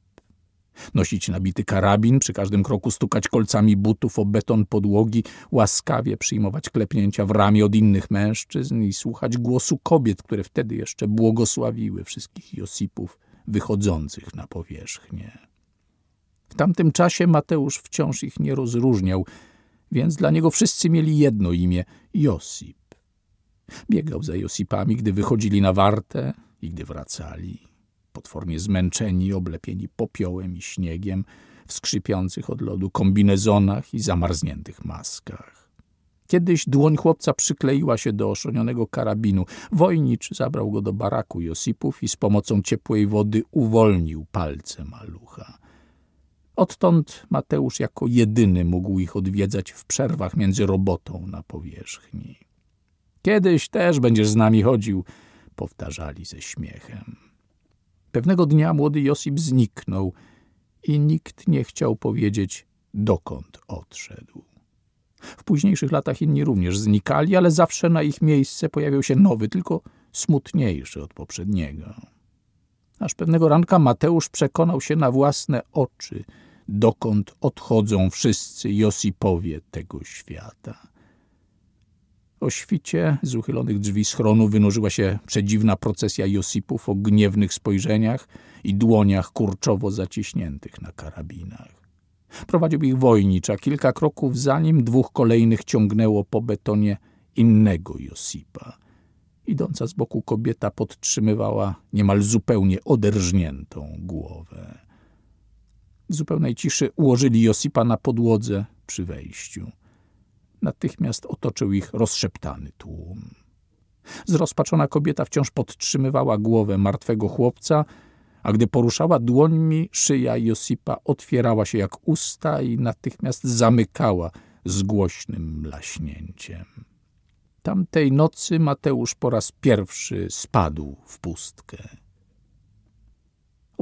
Nosić nabity karabin, przy każdym kroku stukać kolcami butów o beton podłogi, łaskawie przyjmować klepnięcia w ramię od innych mężczyzn i słuchać głosu kobiet, które wtedy jeszcze błogosławiły wszystkich Josipów wychodzących na powierzchnię. W tamtym czasie Mateusz wciąż ich nie rozróżniał – więc dla niego wszyscy mieli jedno imię – Josip. Biegał za Josipami, gdy wychodzili na wartę i gdy wracali, potwornie zmęczeni, oblepieni popiołem i śniegiem, w skrzypiących od lodu kombinezonach i zamarzniętych maskach. Kiedyś dłoń chłopca przykleiła się do oszonionego karabinu. Wojnicz zabrał go do baraku Josipów i z pomocą ciepłej wody uwolnił palce malucha. Odtąd Mateusz jako jedyny mógł ich odwiedzać w przerwach między robotą na powierzchni. Kiedyś też będziesz z nami chodził, powtarzali ze śmiechem. Pewnego dnia młody Josip zniknął i nikt nie chciał powiedzieć, dokąd odszedł. W późniejszych latach inni również znikali, ale zawsze na ich miejsce pojawiał się nowy, tylko smutniejszy od poprzedniego. Aż pewnego ranka Mateusz przekonał się na własne oczy – dokąd odchodzą wszyscy Josipowie tego świata. O świcie z uchylonych drzwi schronu wynurzyła się przedziwna procesja Josipów o gniewnych spojrzeniach i dłoniach kurczowo zaciśniętych na karabinach. Prowadził ich wojnicza kilka kroków za nim, dwóch kolejnych ciągnęło po betonie innego Josipa. Idąca z boku kobieta podtrzymywała niemal zupełnie oderżniętą głowę. W zupełnej ciszy ułożyli Josipa na podłodze przy wejściu. Natychmiast otoczył ich rozszeptany tłum. Zrozpaczona kobieta wciąż podtrzymywała głowę martwego chłopca, a gdy poruszała dłońmi, szyja Josipa otwierała się jak usta i natychmiast zamykała z głośnym laśnięciem. Tamtej nocy Mateusz po raz pierwszy spadł w pustkę.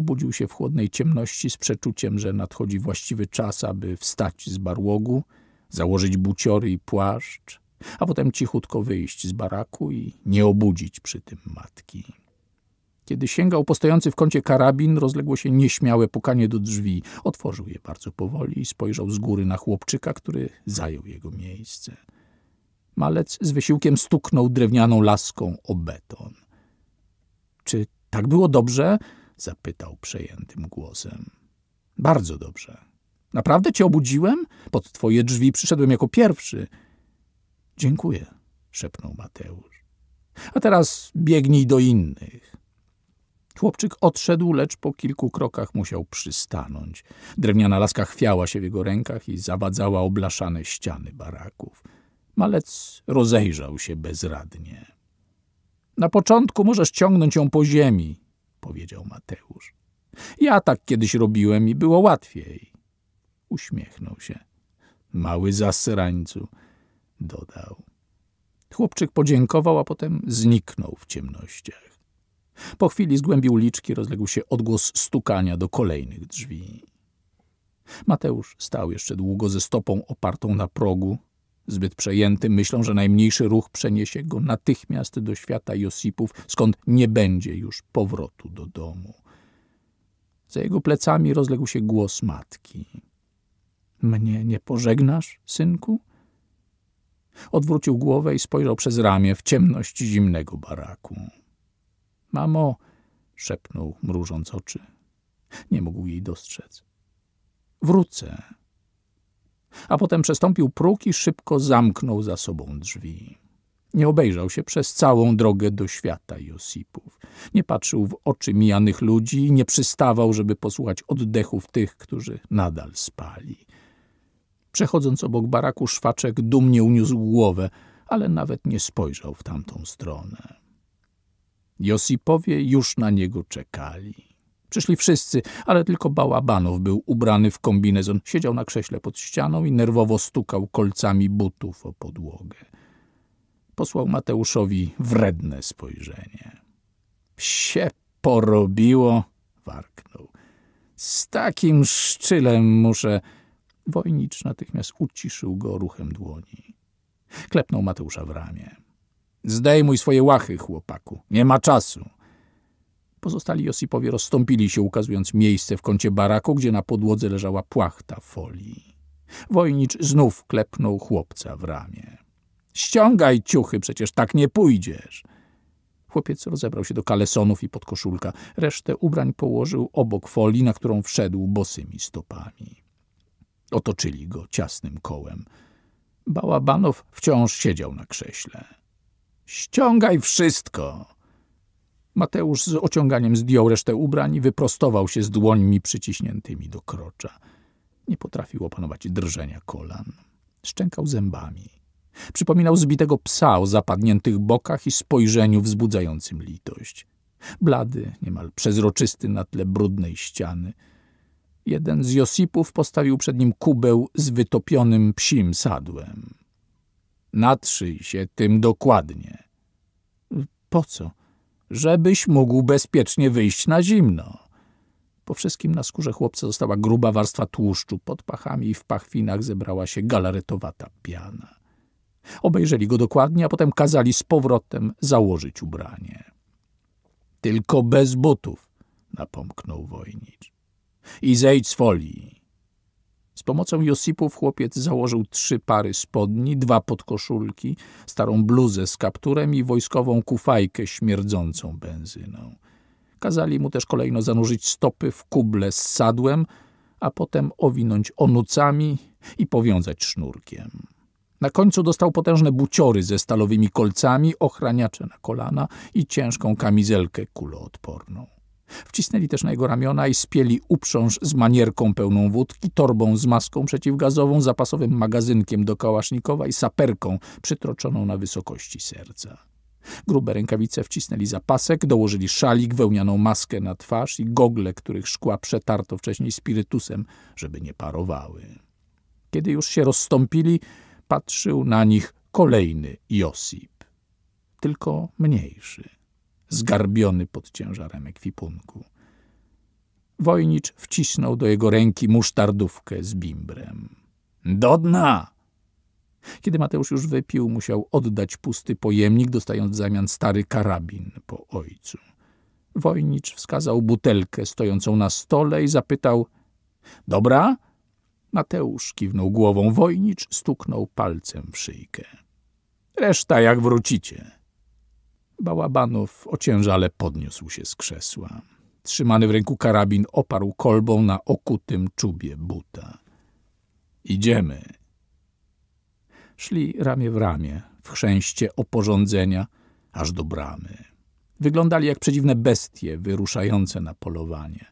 Obudził się w chłodnej ciemności z przeczuciem, że nadchodzi właściwy czas, aby wstać z barłogu, założyć buciory i płaszcz, a potem cichutko wyjść z baraku i nie obudzić przy tym matki. Kiedy sięgał po stojący w kącie karabin, rozległo się nieśmiałe pukanie do drzwi. Otworzył je bardzo powoli i spojrzał z góry na chłopczyka, który zajął jego miejsce. Malec z wysiłkiem stuknął drewnianą laską o beton. — Czy tak było dobrze? zapytał przejętym głosem. Bardzo dobrze. Naprawdę cię obudziłem? Pod twoje drzwi przyszedłem jako pierwszy. Dziękuję, szepnął Mateusz. A teraz biegnij do innych. Chłopczyk odszedł, lecz po kilku krokach musiał przystanąć. Drewniana laska chwiała się w jego rękach i zawadzała oblaszane ściany baraków. Malec rozejrzał się bezradnie. Na początku możesz ciągnąć ją po ziemi, powiedział Mateusz. Ja tak kiedyś robiłem i było łatwiej. Uśmiechnął się. Mały zasrańcu, dodał. Chłopczyk podziękował, a potem zniknął w ciemnościach. Po chwili z głębi uliczki rozległ się odgłos stukania do kolejnych drzwi. Mateusz stał jeszcze długo ze stopą opartą na progu, Zbyt przejęty myślą, że najmniejszy ruch przeniesie go natychmiast do świata Josipów, skąd nie będzie już powrotu do domu. Za jego plecami rozległ się głos matki. Mnie nie pożegnasz, synku? Odwrócił głowę i spojrzał przez ramię w ciemność zimnego baraku. Mamo, szepnął, mrużąc oczy. Nie mógł jej dostrzec. Wrócę a potem przestąpił próg i szybko zamknął za sobą drzwi. Nie obejrzał się przez całą drogę do świata Josipów. Nie patrzył w oczy mijanych ludzi, nie przystawał, żeby posłuchać oddechów tych, którzy nadal spali. Przechodząc obok baraku, szwaczek dumnie uniósł głowę, ale nawet nie spojrzał w tamtą stronę. Josipowie już na niego czekali. Przyszli wszyscy, ale tylko Bałabanów był ubrany w kombinezon. Siedział na krześle pod ścianą i nerwowo stukał kolcami butów o podłogę. Posłał Mateuszowi wredne spojrzenie. Psie porobiło, warknął. Z takim szczylem muszę... Wojnicz natychmiast uciszył go ruchem dłoni. Klepnął Mateusza w ramię. Zdejmuj swoje łachy, chłopaku. Nie ma czasu. Pozostali Josipowie rozstąpili się, ukazując miejsce w kącie baraku, gdzie na podłodze leżała płachta folii. Wojnicz znów klepnął chłopca w ramię. Ściągaj ciuchy, przecież tak nie pójdziesz. Chłopiec rozebrał się do kalesonów i podkoszulka. Resztę ubrań położył obok folii, na którą wszedł bosymi stopami. Otoczyli go ciasnym kołem. Bałabanow wciąż siedział na krześle. — Ściągaj wszystko! Mateusz z ociąganiem zdjął resztę ubrań i wyprostował się z dłońmi przyciśniętymi do krocza. Nie potrafił opanować drżenia kolan. Szczękał zębami. Przypominał zbitego psa o zapadniętych bokach i spojrzeniu wzbudzającym litość. Blady, niemal przezroczysty na tle brudnej ściany. Jeden z Josipów postawił przed nim kubeł z wytopionym psim sadłem. Natrzyj się tym dokładnie. Po co? żebyś mógł bezpiecznie wyjść na zimno. Po wszystkim na skórze chłopca została gruba warstwa tłuszczu, pod pachami i w pachwinach zebrała się galaretowata piana. Obejrzeli go dokładnie, a potem kazali z powrotem założyć ubranie. Tylko bez butów, napomknął wojnicz. I zejdź z folii. Z pomocą Josipów chłopiec założył trzy pary spodni, dwa podkoszulki, starą bluzę z kapturem i wojskową kufajkę śmierdzącą benzyną. Kazali mu też kolejno zanurzyć stopy w kuble z sadłem, a potem owinąć onucami i powiązać sznurkiem. Na końcu dostał potężne buciory ze stalowymi kolcami, ochraniacze na kolana i ciężką kamizelkę kuloodporną. Wcisnęli też na jego ramiona i spieli uprząż z manierką pełną wódki, torbą z maską przeciwgazową, zapasowym magazynkiem do kałasznikowa i saperką przytroczoną na wysokości serca. Grube rękawice wcisnęli za pasek, dołożyli szalik, wełnianą maskę na twarz i gogle, których szkła przetarto wcześniej spirytusem, żeby nie parowały. Kiedy już się rozstąpili, patrzył na nich kolejny Josip, tylko mniejszy zgarbiony pod ciężarem ekwipunku. Wojnicz wcisnął do jego ręki musztardówkę z bimbrem. Do dna! Kiedy Mateusz już wypił, musiał oddać pusty pojemnik, dostając w zamian stary karabin po ojcu. Wojnicz wskazał butelkę stojącą na stole i zapytał – Dobra? Mateusz kiwnął głową. Wojnicz stuknął palcem w szyjkę. – Reszta jak wrócicie – Bałabanow ociężale podniósł się z krzesła. Trzymany w ręku karabin oparł kolbą na okutym czubie buta. Idziemy. Szli ramię w ramię, w chrzęście oporządzenia, aż do bramy. Wyglądali jak przedziwne bestie wyruszające na polowanie.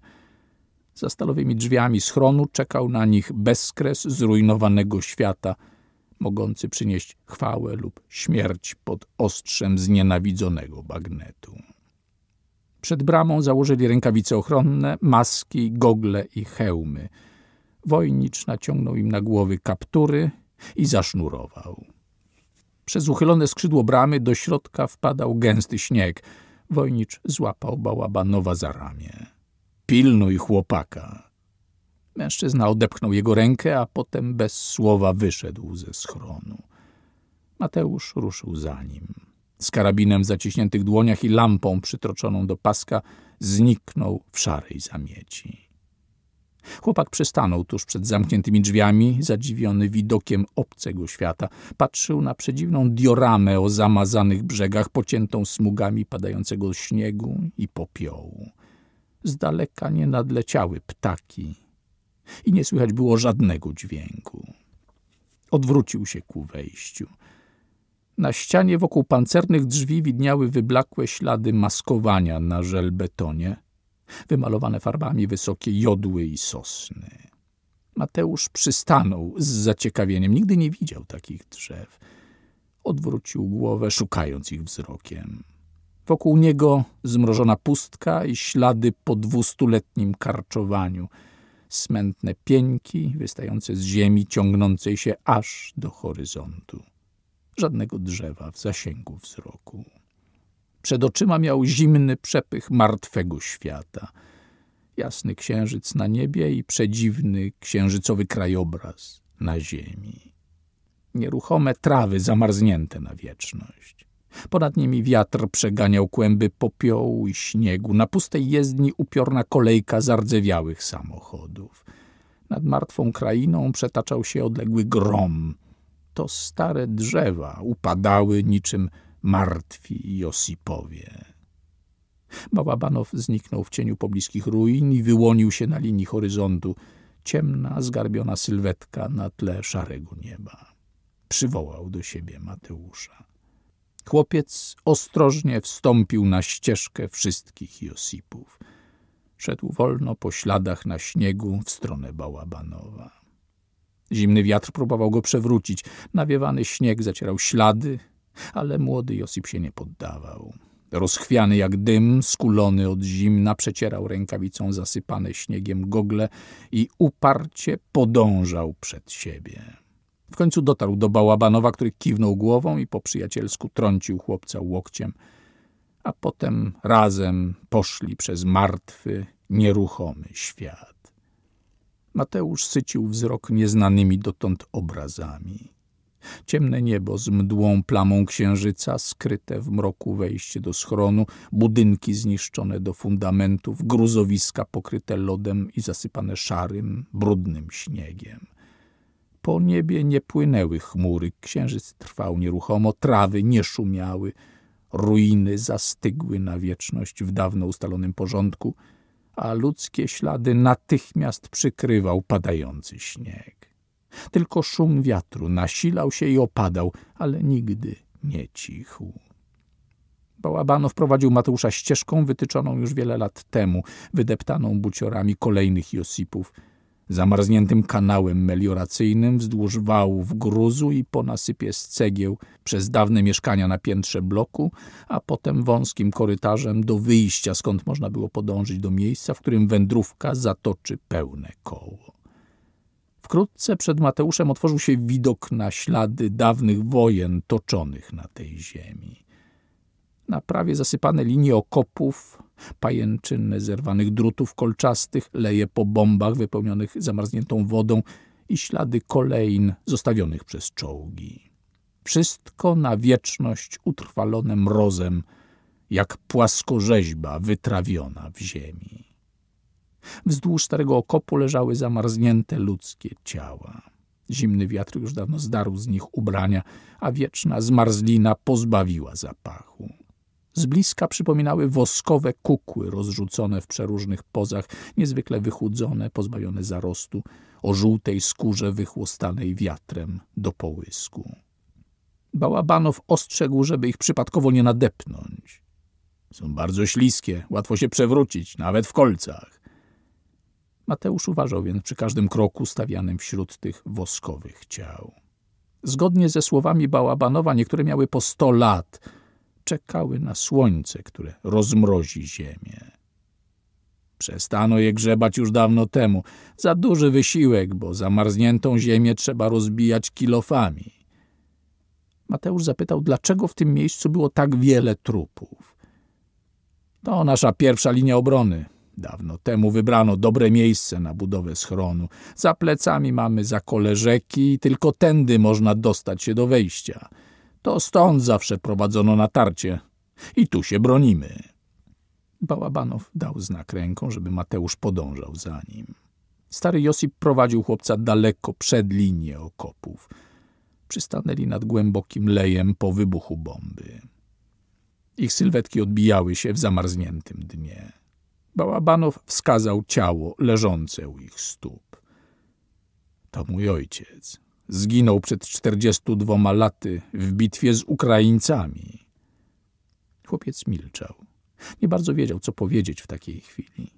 Za stalowymi drzwiami schronu czekał na nich bezkres zrujnowanego świata – mogący przynieść chwałę lub śmierć pod ostrzem znienawidzonego bagnetu. Przed bramą założyli rękawice ochronne, maski, gogle i hełmy. Wojnicz naciągnął im na głowy kaptury i zasznurował. Przez uchylone skrzydło bramy do środka wpadał gęsty śnieg. Wojnicz złapał bałabanowa za ramię. Pilnuj chłopaka! Mężczyzna odepchnął jego rękę, a potem bez słowa wyszedł ze schronu. Mateusz ruszył za nim. Z karabinem w zaciśniętych dłoniach i lampą przytroczoną do paska zniknął w szarej zamieci. Chłopak przystanął tuż przed zamkniętymi drzwiami, zadziwiony widokiem obcego świata. Patrzył na przedziwną dioramę o zamazanych brzegach, pociętą smugami padającego śniegu i popiołu. Z daleka nie nadleciały ptaki i nie słychać było żadnego dźwięku. Odwrócił się ku wejściu. Na ścianie wokół pancernych drzwi widniały wyblakłe ślady maskowania na żelbetonie, wymalowane farbami wysokie jodły i sosny. Mateusz przystanął z zaciekawieniem. Nigdy nie widział takich drzew. Odwrócił głowę, szukając ich wzrokiem. Wokół niego zmrożona pustka i ślady po dwustuletnim karczowaniu – smętne pieńki wystające z ziemi ciągnącej się aż do horyzontu. Żadnego drzewa w zasięgu wzroku. Przed oczyma miał zimny przepych martwego świata. Jasny księżyc na niebie i przedziwny księżycowy krajobraz na ziemi. Nieruchome trawy zamarznięte na wieczność. Ponad nimi wiatr przeganiał kłęby popiołu i śniegu. Na pustej jezdni upiorna kolejka zardzewiałych samochodów. Nad martwą krainą przetaczał się odległy grom. To stare drzewa upadały niczym martwi Josipowie. Bałabanow zniknął w cieniu pobliskich ruin i wyłonił się na linii horyzontu. Ciemna, zgarbiona sylwetka na tle szarego nieba. Przywołał do siebie Mateusza. Chłopiec ostrożnie wstąpił na ścieżkę wszystkich Josipów. Szedł wolno po śladach na śniegu w stronę Bałabanowa. Zimny wiatr próbował go przewrócić. Nawiewany śnieg zacierał ślady, ale młody Josip się nie poddawał. Rozchwiany jak dym, skulony od zimna, przecierał rękawicą zasypane śniegiem gogle i uparcie podążał przed siebie. W końcu dotarł do Bałabanowa, który kiwnął głową i po przyjacielsku trącił chłopca łokciem. A potem razem poszli przez martwy, nieruchomy świat. Mateusz sycił wzrok nieznanymi dotąd obrazami. Ciemne niebo z mdłą plamą księżyca, skryte w mroku wejście do schronu, budynki zniszczone do fundamentów, gruzowiska pokryte lodem i zasypane szarym, brudnym śniegiem. Po niebie nie płynęły chmury, księżyc trwał nieruchomo, trawy nie szumiały, ruiny zastygły na wieczność w dawno ustalonym porządku, a ludzkie ślady natychmiast przykrywał padający śnieg. Tylko szum wiatru nasilał się i opadał, ale nigdy nie cichł. Bałabanow wprowadził Mateusza ścieżką wytyczoną już wiele lat temu, wydeptaną buciorami kolejnych Josipów – zamarzniętym kanałem melioracyjnym wzdłuż wałów gruzu i po nasypie z cegieł przez dawne mieszkania na piętrze bloku, a potem wąskim korytarzem do wyjścia, skąd można było podążyć do miejsca, w którym wędrówka zatoczy pełne koło. Wkrótce przed Mateuszem otworzył się widok na ślady dawnych wojen toczonych na tej ziemi. Na prawie zasypane linie okopów pajęczynę zerwanych drutów kolczastych, leje po bombach wypełnionych zamarzniętą wodą i ślady kolein zostawionych przez czołgi. Wszystko na wieczność utrwalone mrozem, jak płaskorzeźba wytrawiona w ziemi. Wzdłuż starego okopu leżały zamarznięte ludzkie ciała. Zimny wiatr już dawno zdarł z nich ubrania, a wieczna zmarzlina pozbawiła zapachu. Z bliska przypominały woskowe kukły rozrzucone w przeróżnych pozach, niezwykle wychudzone, pozbawione zarostu, o żółtej skórze wychłostanej wiatrem do połysku. Bałabanow ostrzegł, żeby ich przypadkowo nie nadepnąć. Są bardzo śliskie, łatwo się przewrócić, nawet w kolcach. Mateusz uważał więc przy każdym kroku stawianym wśród tych woskowych ciał. Zgodnie ze słowami Bałabanowa niektóre miały po sto lat – czekały na słońce, które rozmrozi ziemię. Przestano je grzebać już dawno temu. Za duży wysiłek, bo zamarzniętą ziemię trzeba rozbijać kilofami. Mateusz zapytał, dlaczego w tym miejscu było tak wiele trupów. To nasza pierwsza linia obrony. Dawno temu wybrano dobre miejsce na budowę schronu. Za plecami mamy zakole rzeki i tylko tędy można dostać się do wejścia – to stąd zawsze prowadzono natarcie. I tu się bronimy. Bałabanow dał znak ręką, żeby Mateusz podążał za nim. Stary Josip prowadził chłopca daleko przed linię okopów. Przystanęli nad głębokim lejem po wybuchu bomby. Ich sylwetki odbijały się w zamarzniętym dnie. Bałabanow wskazał ciało leżące u ich stóp. To mój ojciec, Zginął przed 42 laty w bitwie z Ukraińcami. Chłopiec milczał. Nie bardzo wiedział, co powiedzieć w takiej chwili.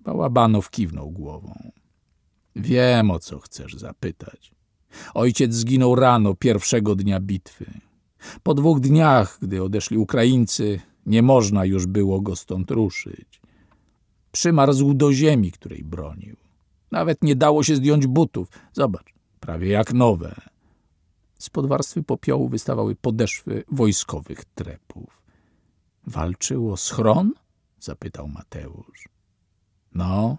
Bałabanow kiwnął głową. Wiem, o co chcesz zapytać. Ojciec zginął rano pierwszego dnia bitwy. Po dwóch dniach, gdy odeszli Ukraińcy, nie można już było go stąd ruszyć. Przymarzł do ziemi, której bronił. Nawet nie dało się zdjąć butów. Zobacz, prawie jak nowe. Spod warstwy popiołu wystawały podeszwy wojskowych trepów. Walczyło schron? zapytał Mateusz. No,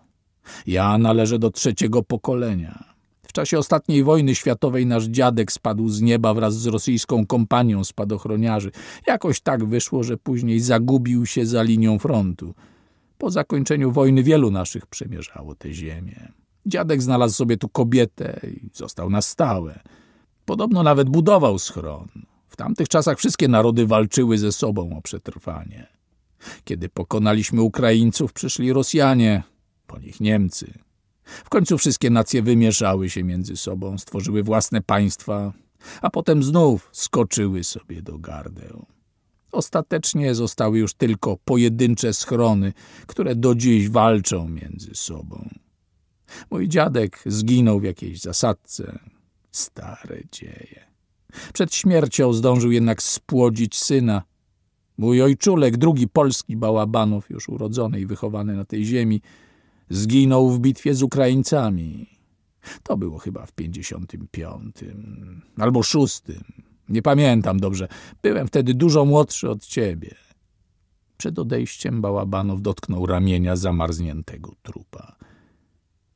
ja należę do trzeciego pokolenia. W czasie ostatniej wojny światowej nasz dziadek spadł z nieba wraz z rosyjską kompanią spadochroniarzy. Jakoś tak wyszło, że później zagubił się za linią frontu. Po zakończeniu wojny wielu naszych przemierzało te ziemię. Dziadek znalazł sobie tu kobietę i został na stałe. Podobno nawet budował schron. W tamtych czasach wszystkie narody walczyły ze sobą o przetrwanie. Kiedy pokonaliśmy Ukraińców, przyszli Rosjanie, po nich Niemcy. W końcu wszystkie nacje wymieszały się między sobą, stworzyły własne państwa, a potem znów skoczyły sobie do gardeł. Ostatecznie zostały już tylko pojedyncze schrony, które do dziś walczą między sobą. Mój dziadek zginął w jakiejś zasadce. Stare dzieje. Przed śmiercią zdążył jednak spłodzić syna. Mój ojczulek, drugi polski bałabanów, już urodzony i wychowany na tej ziemi, zginął w bitwie z Ukraińcami. To było chyba w pięćdziesiątym piątym, albo szóstym. Nie pamiętam dobrze. Byłem wtedy dużo młodszy od ciebie. Przed odejściem bałabanów dotknął ramienia zamarzniętego trupa.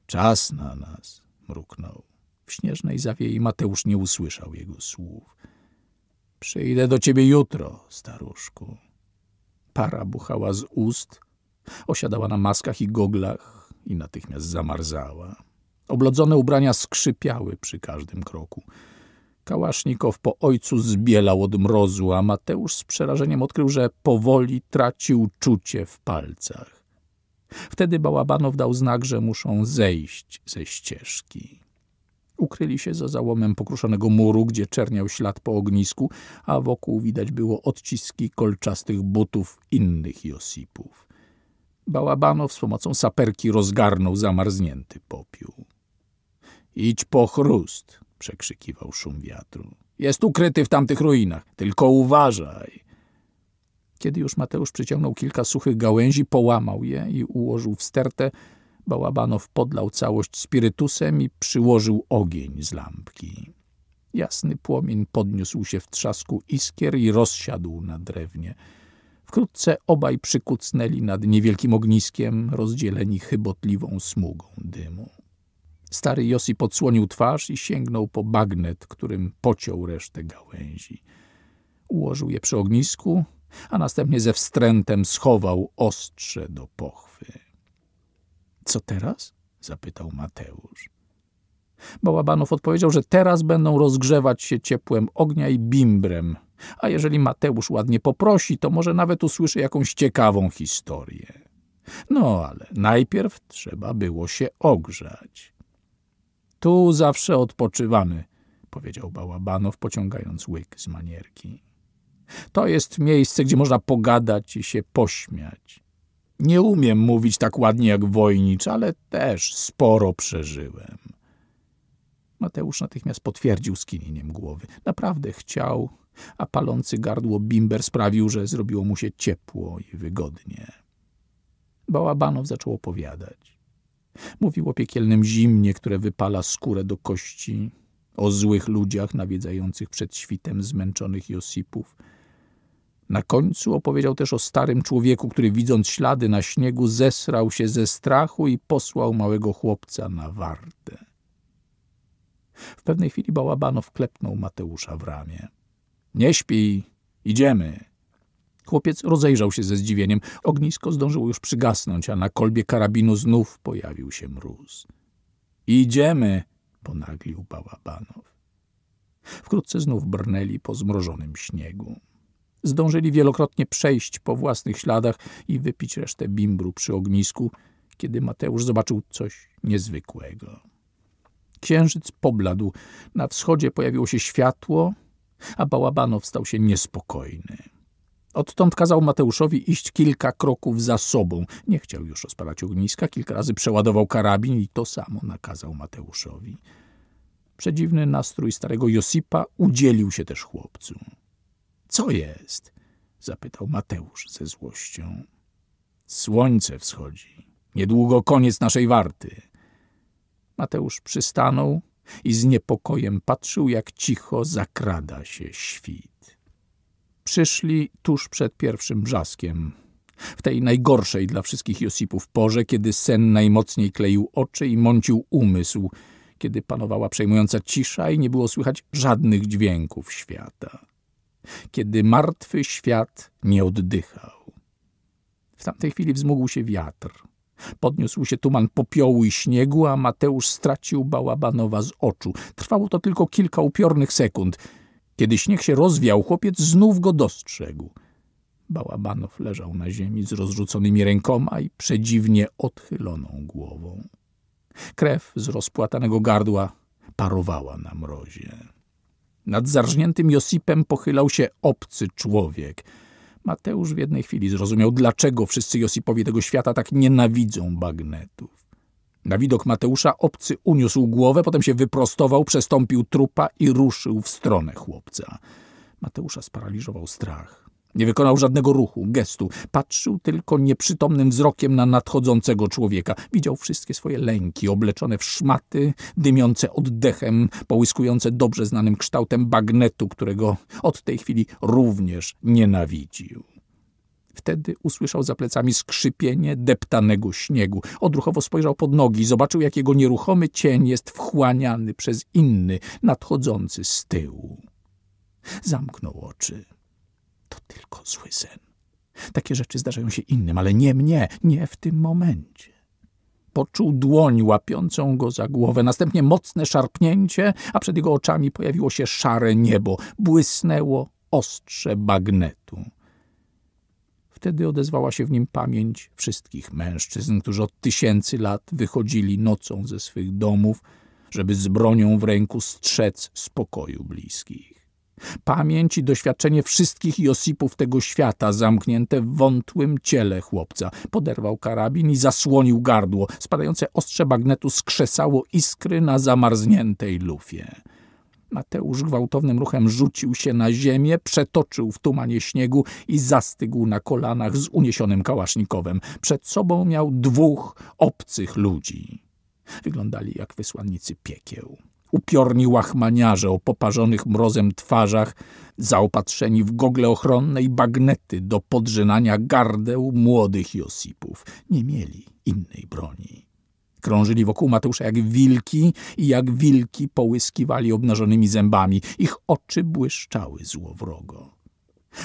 Czas na nas, mruknął. W śnieżnej zawiei Mateusz nie usłyszał jego słów. Przyjdę do ciebie jutro, staruszku. Para buchała z ust, osiadała na maskach i goglach i natychmiast zamarzała. Oblodzone ubrania skrzypiały przy każdym kroku. Kałasznikow po ojcu zbielał od mrozu, a Mateusz z przerażeniem odkrył, że powoli tracił czucie w palcach. Wtedy Bałabanow dał znak, że muszą zejść ze ścieżki. Ukryli się za załomem pokruszonego muru, gdzie czerniał ślad po ognisku, a wokół widać było odciski kolczastych butów innych Josipów. Bałabanow z pomocą saperki rozgarnął zamarznięty popiół. — Idź po chrust! — przekrzykiwał szum wiatru. — Jest ukryty w tamtych ruinach, tylko uważaj! Kiedy już Mateusz przyciągnął kilka suchych gałęzi, połamał je i ułożył w stertę, Bałabanow podlał całość spirytusem i przyłożył ogień z lampki. Jasny płomień podniósł się w trzasku iskier i rozsiadł na drewnie. Wkrótce obaj przykucnęli nad niewielkim ogniskiem, rozdzieleni chybotliwą smugą dymu. Stary Josi podsłonił twarz i sięgnął po bagnet, którym pociął resztę gałęzi. Ułożył je przy ognisku, a następnie ze wstrętem schował ostrze do pochwy. — Co teraz? — zapytał Mateusz. Bałabanow odpowiedział, że teraz będą rozgrzewać się ciepłem ognia i bimbrem, a jeżeli Mateusz ładnie poprosi, to może nawet usłyszy jakąś ciekawą historię. No ale najpierw trzeba było się ogrzać. — Tu zawsze odpoczywamy — powiedział Bałabanow, pociągając łyk z manierki. To jest miejsce, gdzie można pogadać i się pośmiać. Nie umiem mówić tak ładnie jak Wojnicz, ale też sporo przeżyłem. Mateusz natychmiast potwierdził skinieniem głowy. Naprawdę chciał, a palący gardło bimber sprawił, że zrobiło mu się ciepło i wygodnie. Bałabanow zaczął opowiadać. Mówił o piekielnym zimnie, które wypala skórę do kości, o złych ludziach nawiedzających przed świtem zmęczonych Josipów – na końcu opowiedział też o starym człowieku, który widząc ślady na śniegu zesrał się ze strachu i posłał małego chłopca na wartę. W pewnej chwili Bałabanow klepnął Mateusza w ramię. — Nie śpij, idziemy! Chłopiec rozejrzał się ze zdziwieniem. Ognisko zdążyło już przygasnąć, a na kolbie karabinu znów pojawił się mróz. — Idziemy! — ponaglił Bałabanow. Wkrótce znów brnęli po zmrożonym śniegu zdążyli wielokrotnie przejść po własnych śladach i wypić resztę bimbru przy ognisku, kiedy Mateusz zobaczył coś niezwykłego. Księżyc pobladł, na wschodzie pojawiło się światło, a Bałabanow stał się niespokojny. Odtąd kazał Mateuszowi iść kilka kroków za sobą. Nie chciał już rozpalać ogniska, kilka razy przeładował karabin i to samo nakazał Mateuszowi. Przedziwny nastrój starego Josipa udzielił się też chłopcu. Co jest? zapytał Mateusz ze złością. Słońce wschodzi. Niedługo koniec naszej warty. Mateusz przystanął i z niepokojem patrzył, jak cicho zakrada się świt. Przyszli tuż przed pierwszym brzaskiem, w tej najgorszej dla wszystkich Josipów porze, kiedy sen najmocniej kleił oczy i mącił umysł, kiedy panowała przejmująca cisza i nie było słychać żadnych dźwięków świata kiedy martwy świat nie oddychał. W tamtej chwili wzmógł się wiatr. Podniósł się tuman popiołu i śniegu, a Mateusz stracił bałabanowa z oczu. Trwało to tylko kilka upiornych sekund. Kiedy śnieg się rozwiał, chłopiec znów go dostrzegł. Bałabanow leżał na ziemi z rozrzuconymi rękoma i przedziwnie odchyloną głową. Krew z rozpłatanego gardła parowała na mrozie. Nad zarżniętym Josipem pochylał się obcy człowiek. Mateusz w jednej chwili zrozumiał, dlaczego wszyscy Josipowie tego świata tak nienawidzą bagnetów. Na widok Mateusza obcy uniósł głowę, potem się wyprostował, przestąpił trupa i ruszył w stronę chłopca. Mateusza sparaliżował strach. Nie wykonał żadnego ruchu, gestu. Patrzył tylko nieprzytomnym wzrokiem na nadchodzącego człowieka. Widział wszystkie swoje lęki, obleczone w szmaty, dymiące oddechem, połyskujące dobrze znanym kształtem bagnetu, którego od tej chwili również nienawidził. Wtedy usłyszał za plecami skrzypienie deptanego śniegu. Odruchowo spojrzał pod nogi i zobaczył, jak jego nieruchomy cień jest wchłaniany przez inny, nadchodzący z tyłu. Zamknął oczy. To tylko zły sen. Takie rzeczy zdarzają się innym, ale nie mnie, nie w tym momencie. Poczuł dłoń łapiącą go za głowę, następnie mocne szarpnięcie, a przed jego oczami pojawiło się szare niebo, błysnęło ostrze bagnetu. Wtedy odezwała się w nim pamięć wszystkich mężczyzn, którzy od tysięcy lat wychodzili nocą ze swych domów, żeby z bronią w ręku strzec spokoju bliskich. Pamięć i doświadczenie wszystkich Josipów tego świata zamknięte w wątłym ciele chłopca. Poderwał karabin i zasłonił gardło. Spadające ostrze bagnetu skrzesało iskry na zamarzniętej lufie. Mateusz gwałtownym ruchem rzucił się na ziemię, przetoczył w tumanie śniegu i zastygł na kolanach z uniesionym kałasznikowem. Przed sobą miał dwóch obcych ludzi. Wyglądali jak wysłannicy piekieł upiorni łachmaniarze o poparzonych mrozem twarzach, zaopatrzeni w gogle ochronne i bagnety do podrzynania gardeł młodych Josipów. Nie mieli innej broni. Krążyli wokół Mateusza jak wilki i jak wilki połyskiwali obnażonymi zębami. Ich oczy błyszczały złowrogo.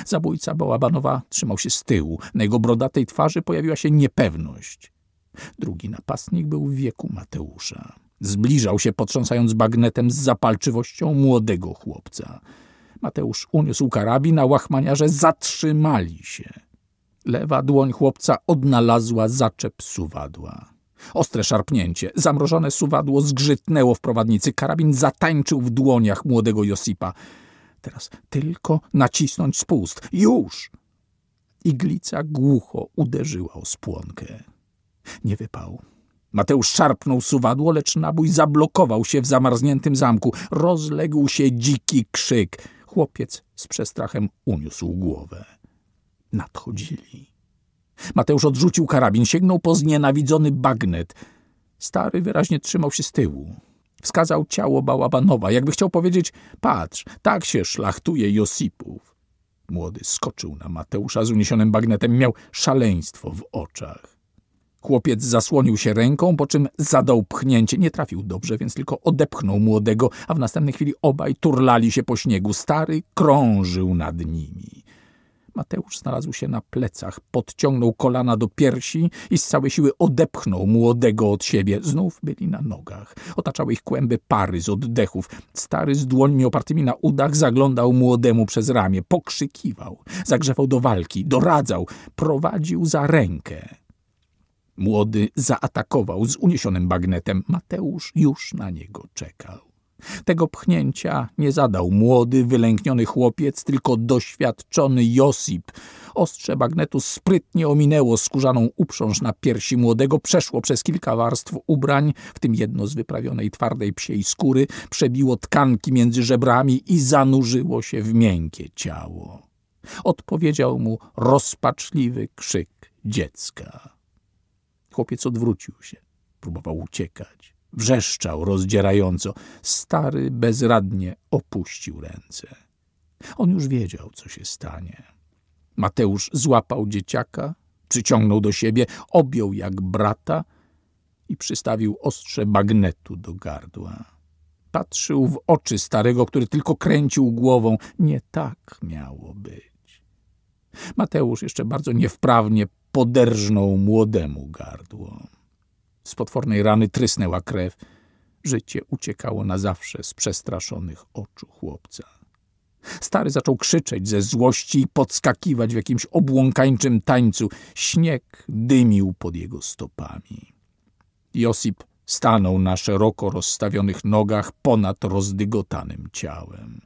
Zabójca Bałabanowa trzymał się z tyłu. Na jego brodatej twarzy pojawiła się niepewność. Drugi napastnik był w wieku Mateusza. Zbliżał się, potrząsając bagnetem z zapalczywością młodego chłopca. Mateusz uniósł karabin, a łachmaniarze zatrzymali się. Lewa dłoń chłopca odnalazła zaczep suwadła. Ostre szarpnięcie, zamrożone suwadło zgrzytnęło w prowadnicy. Karabin zatańczył w dłoniach młodego Josipa. Teraz tylko nacisnąć spust. Już! Iglica głucho uderzyła o spłonkę. Nie wypał. Mateusz szarpnął suwadło, lecz nabój zablokował się w zamarzniętym zamku. Rozległ się dziki krzyk. Chłopiec z przestrachem uniósł głowę. Nadchodzili. Mateusz odrzucił karabin, sięgnął po znienawidzony bagnet. Stary wyraźnie trzymał się z tyłu. Wskazał ciało Bałabanowa, jakby chciał powiedzieć – patrz, tak się szlachtuje Josipów. Młody skoczył na Mateusza z uniesionym bagnetem, miał szaleństwo w oczach. Chłopiec zasłonił się ręką, po czym zadał pchnięcie. Nie trafił dobrze, więc tylko odepchnął młodego, a w następnej chwili obaj turlali się po śniegu. Stary krążył nad nimi. Mateusz znalazł się na plecach, podciągnął kolana do piersi i z całej siły odepchnął młodego od siebie. Znów byli na nogach. Otaczały ich kłęby pary z oddechów. Stary z dłońmi opartymi na udach zaglądał młodemu przez ramię, pokrzykiwał, zagrzewał do walki, doradzał, prowadził za rękę. Młody zaatakował z uniesionym bagnetem. Mateusz już na niego czekał. Tego pchnięcia nie zadał młody, wylękniony chłopiec, tylko doświadczony Josip. Ostrze bagnetu sprytnie ominęło skórzaną uprząż na piersi młodego, przeszło przez kilka warstw ubrań, w tym jedno z wyprawionej twardej psiej skóry, przebiło tkanki między żebrami i zanurzyło się w miękkie ciało. Odpowiedział mu rozpaczliwy krzyk dziecka. Chłopiec odwrócił się. Próbował uciekać. Wrzeszczał rozdzierająco. Stary bezradnie opuścił ręce. On już wiedział, co się stanie. Mateusz złapał dzieciaka, przyciągnął do siebie, objął jak brata i przystawił ostrze bagnetu do gardła. Patrzył w oczy starego, który tylko kręcił głową. Nie tak miało być. Mateusz jeszcze bardzo niewprawnie poderżnął młodemu gardło. Z potwornej rany trysnęła krew. Życie uciekało na zawsze z przestraszonych oczu chłopca. Stary zaczął krzyczeć ze złości i podskakiwać w jakimś obłąkańczym tańcu. Śnieg dymił pod jego stopami. Josip stanął na szeroko rozstawionych nogach ponad rozdygotanym ciałem.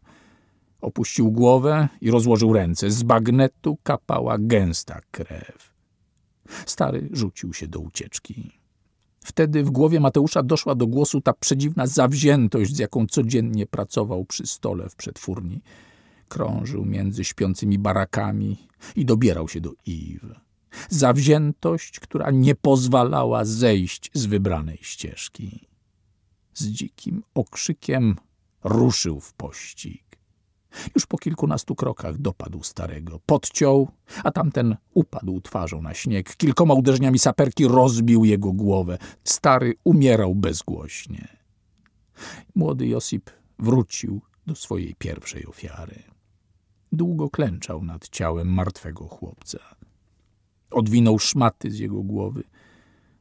Opuścił głowę i rozłożył ręce. Z bagnetu kapała gęsta krew. Stary rzucił się do ucieczki. Wtedy w głowie Mateusza doszła do głosu ta przedziwna zawziętość, z jaką codziennie pracował przy stole w przetwórni. Krążył między śpiącymi barakami i dobierał się do Iw. Zawziętość, która nie pozwalała zejść z wybranej ścieżki. Z dzikim okrzykiem ruszył w pościg. Już po kilkunastu krokach dopadł starego. Podciął, a tamten upadł twarzą na śnieg. Kilkoma uderzeniami saperki rozbił jego głowę. Stary umierał bezgłośnie. Młody Josip wrócił do swojej pierwszej ofiary. Długo klęczał nad ciałem martwego chłopca. Odwinął szmaty z jego głowy,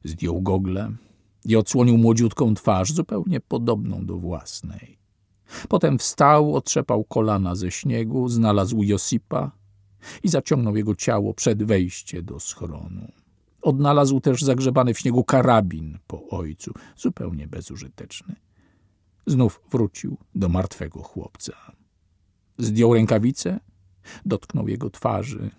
zdjął gogle i odsłonił młodziutką twarz, zupełnie podobną do własnej. Potem wstał, otrzepał kolana ze śniegu, znalazł Josipa i zaciągnął jego ciało przed wejście do schronu. Odnalazł też zagrzebany w śniegu karabin po ojcu, zupełnie bezużyteczny. Znów wrócił do martwego chłopca. Zdjął rękawice, dotknął jego twarzy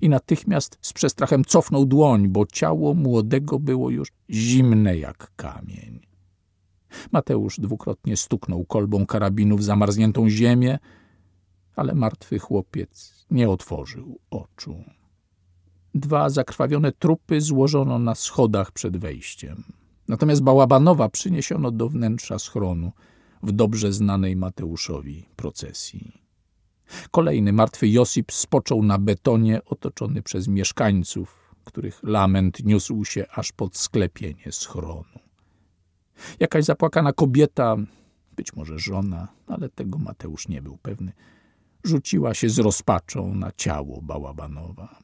i natychmiast z przestrachem cofnął dłoń, bo ciało młodego było już zimne jak kamień. Mateusz dwukrotnie stuknął kolbą karabinu w zamarzniętą ziemię, ale martwy chłopiec nie otworzył oczu. Dwa zakrwawione trupy złożono na schodach przed wejściem. Natomiast Bałabanowa przyniesiono do wnętrza schronu w dobrze znanej Mateuszowi procesji. Kolejny martwy Josip spoczął na betonie otoczony przez mieszkańców, których lament niósł się aż pod sklepienie schronu. Jakaś zapłakana kobieta, być może żona, ale tego Mateusz nie był pewny, rzuciła się z rozpaczą na ciało Bałabanowa.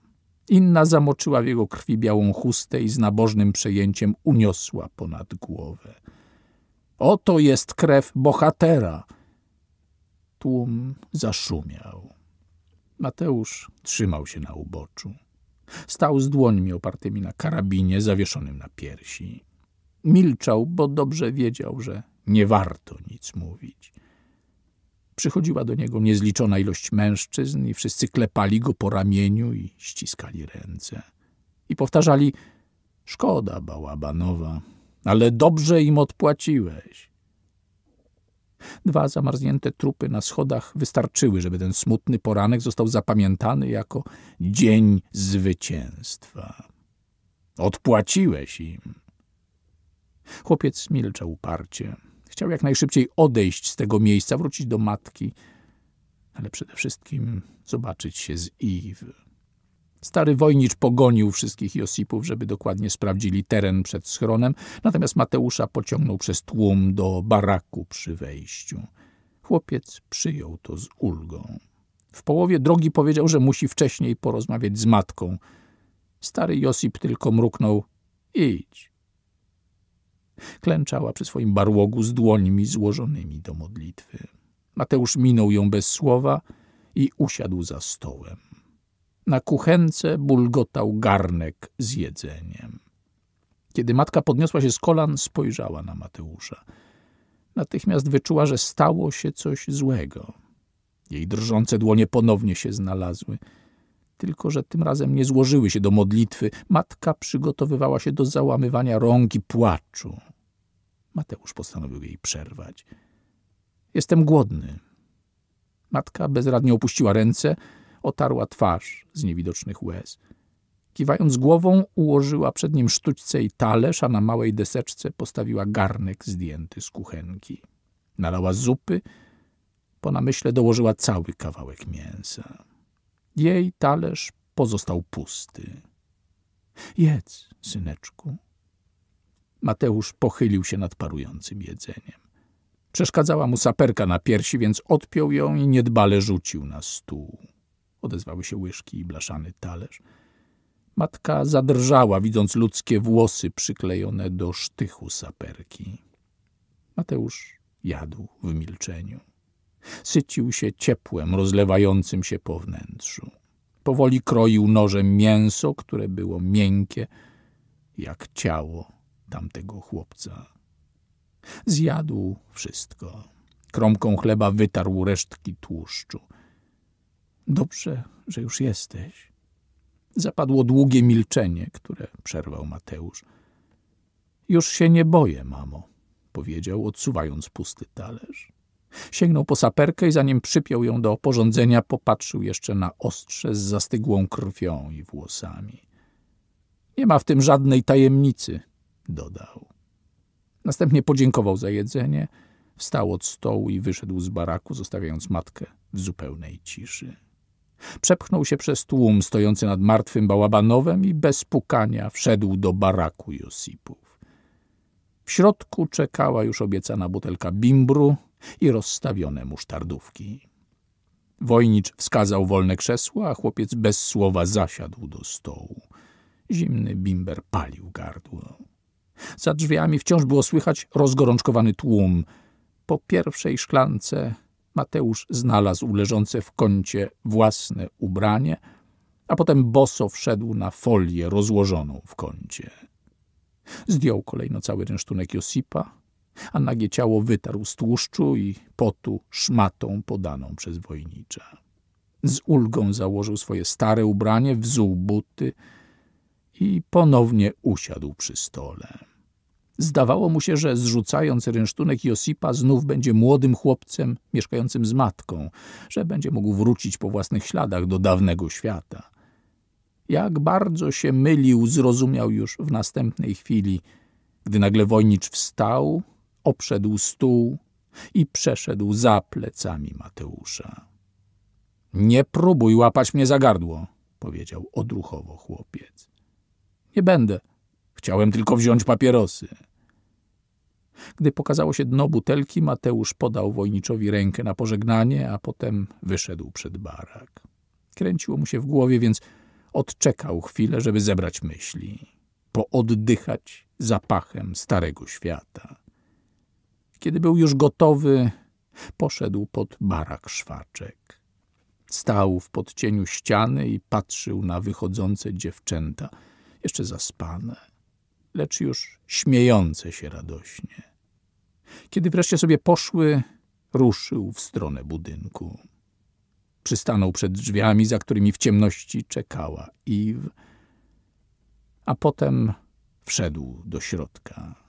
Inna zamoczyła w jego krwi białą chustę i z nabożnym przejęciem uniosła ponad głowę. Oto jest krew bohatera! Tłum zaszumiał. Mateusz trzymał się na uboczu. Stał z dłońmi opartymi na karabinie zawieszonym na piersi. Milczał, bo dobrze wiedział, że nie warto nic mówić. Przychodziła do niego niezliczona ilość mężczyzn i wszyscy klepali go po ramieniu i ściskali ręce. I powtarzali, szkoda bałabanowa, ale dobrze im odpłaciłeś. Dwa zamarznięte trupy na schodach wystarczyły, żeby ten smutny poranek został zapamiętany jako dzień zwycięstwa. Odpłaciłeś im. Chłopiec milczał uparcie. Chciał jak najszybciej odejść z tego miejsca, wrócić do matki, ale przede wszystkim zobaczyć się z Iw. Stary wojnicz pogonił wszystkich Josipów, żeby dokładnie sprawdzili teren przed schronem, natomiast Mateusza pociągnął przez tłum do baraku przy wejściu. Chłopiec przyjął to z ulgą. W połowie drogi powiedział, że musi wcześniej porozmawiać z matką. Stary Josip tylko mruknął – idź. Klęczała przy swoim barłogu z dłońmi złożonymi do modlitwy. Mateusz minął ją bez słowa i usiadł za stołem. Na kuchence bulgotał garnek z jedzeniem. Kiedy matka podniosła się z kolan, spojrzała na Mateusza. Natychmiast wyczuła, że stało się coś złego. Jej drżące dłonie ponownie się znalazły – tylko że tym razem nie złożyły się do modlitwy. Matka przygotowywała się do załamywania rąk i płaczu. Mateusz postanowił jej przerwać. Jestem głodny. Matka bezradnie opuściła ręce, otarła twarz z niewidocznych łez. Kiwając głową, ułożyła przed nim sztućce i talerz, a na małej deseczce postawiła garnek zdjęty z kuchenki. Nalała zupy, po namyśle dołożyła cały kawałek mięsa. Jej talerz pozostał pusty. Jedz, syneczku. Mateusz pochylił się nad parującym jedzeniem. Przeszkadzała mu saperka na piersi, więc odpiął ją i niedbale rzucił na stół. Odezwały się łyżki i blaszany talerz. Matka zadrżała, widząc ludzkie włosy przyklejone do sztychu saperki. Mateusz jadł w milczeniu. Sycił się ciepłem rozlewającym się po wnętrzu. Powoli kroił nożem mięso, które było miękkie, jak ciało tamtego chłopca. Zjadł wszystko. Kromką chleba wytarł resztki tłuszczu. Dobrze, że już jesteś. Zapadło długie milczenie, które przerwał Mateusz. Już się nie boję, mamo, powiedział, odsuwając pusty talerz. Sięgnął po saperkę i zanim przypiął ją do oporządzenia, popatrzył jeszcze na ostrze z zastygłą krwią i włosami. Nie ma w tym żadnej tajemnicy, dodał. Następnie podziękował za jedzenie, wstał od stołu i wyszedł z baraku, zostawiając matkę w zupełnej ciszy. Przepchnął się przez tłum stojący nad martwym bałabanowem i bez pukania wszedł do baraku Josipów. W środku czekała już obiecana butelka bimbru, i rozstawione musztardówki. Wojnicz wskazał wolne krzesło, a chłopiec bez słowa zasiadł do stołu. Zimny bimber palił gardło. Za drzwiami wciąż było słychać rozgorączkowany tłum. Po pierwszej szklance Mateusz znalazł leżące w kącie własne ubranie, a potem boso wszedł na folię rozłożoną w kącie. Zdjął kolejno cały rynsztunek Josipa, a nagie ciało wytarł z tłuszczu i potu szmatą podaną przez wojnicza. Z ulgą założył swoje stare ubranie, wzuł buty i ponownie usiadł przy stole. Zdawało mu się, że zrzucając rynsztunek Josipa znów będzie młodym chłopcem mieszkającym z matką, że będzie mógł wrócić po własnych śladach do dawnego świata. Jak bardzo się mylił, zrozumiał już w następnej chwili, gdy nagle wojnicz wstał, obszedł stół i przeszedł za plecami Mateusza. Nie próbuj łapać mnie za gardło, powiedział odruchowo chłopiec. Nie będę. Chciałem tylko wziąć papierosy. Gdy pokazało się dno butelki, Mateusz podał wojniczowi rękę na pożegnanie, a potem wyszedł przed barak. Kręciło mu się w głowie, więc odczekał chwilę, żeby zebrać myśli, pooddychać zapachem starego świata. Kiedy był już gotowy, poszedł pod barak szwaczek. Stał w podcieniu ściany i patrzył na wychodzące dziewczęta, jeszcze zaspane, lecz już śmiejące się radośnie. Kiedy wreszcie sobie poszły, ruszył w stronę budynku. Przystanął przed drzwiami, za którymi w ciemności czekała Iw, a potem wszedł do środka.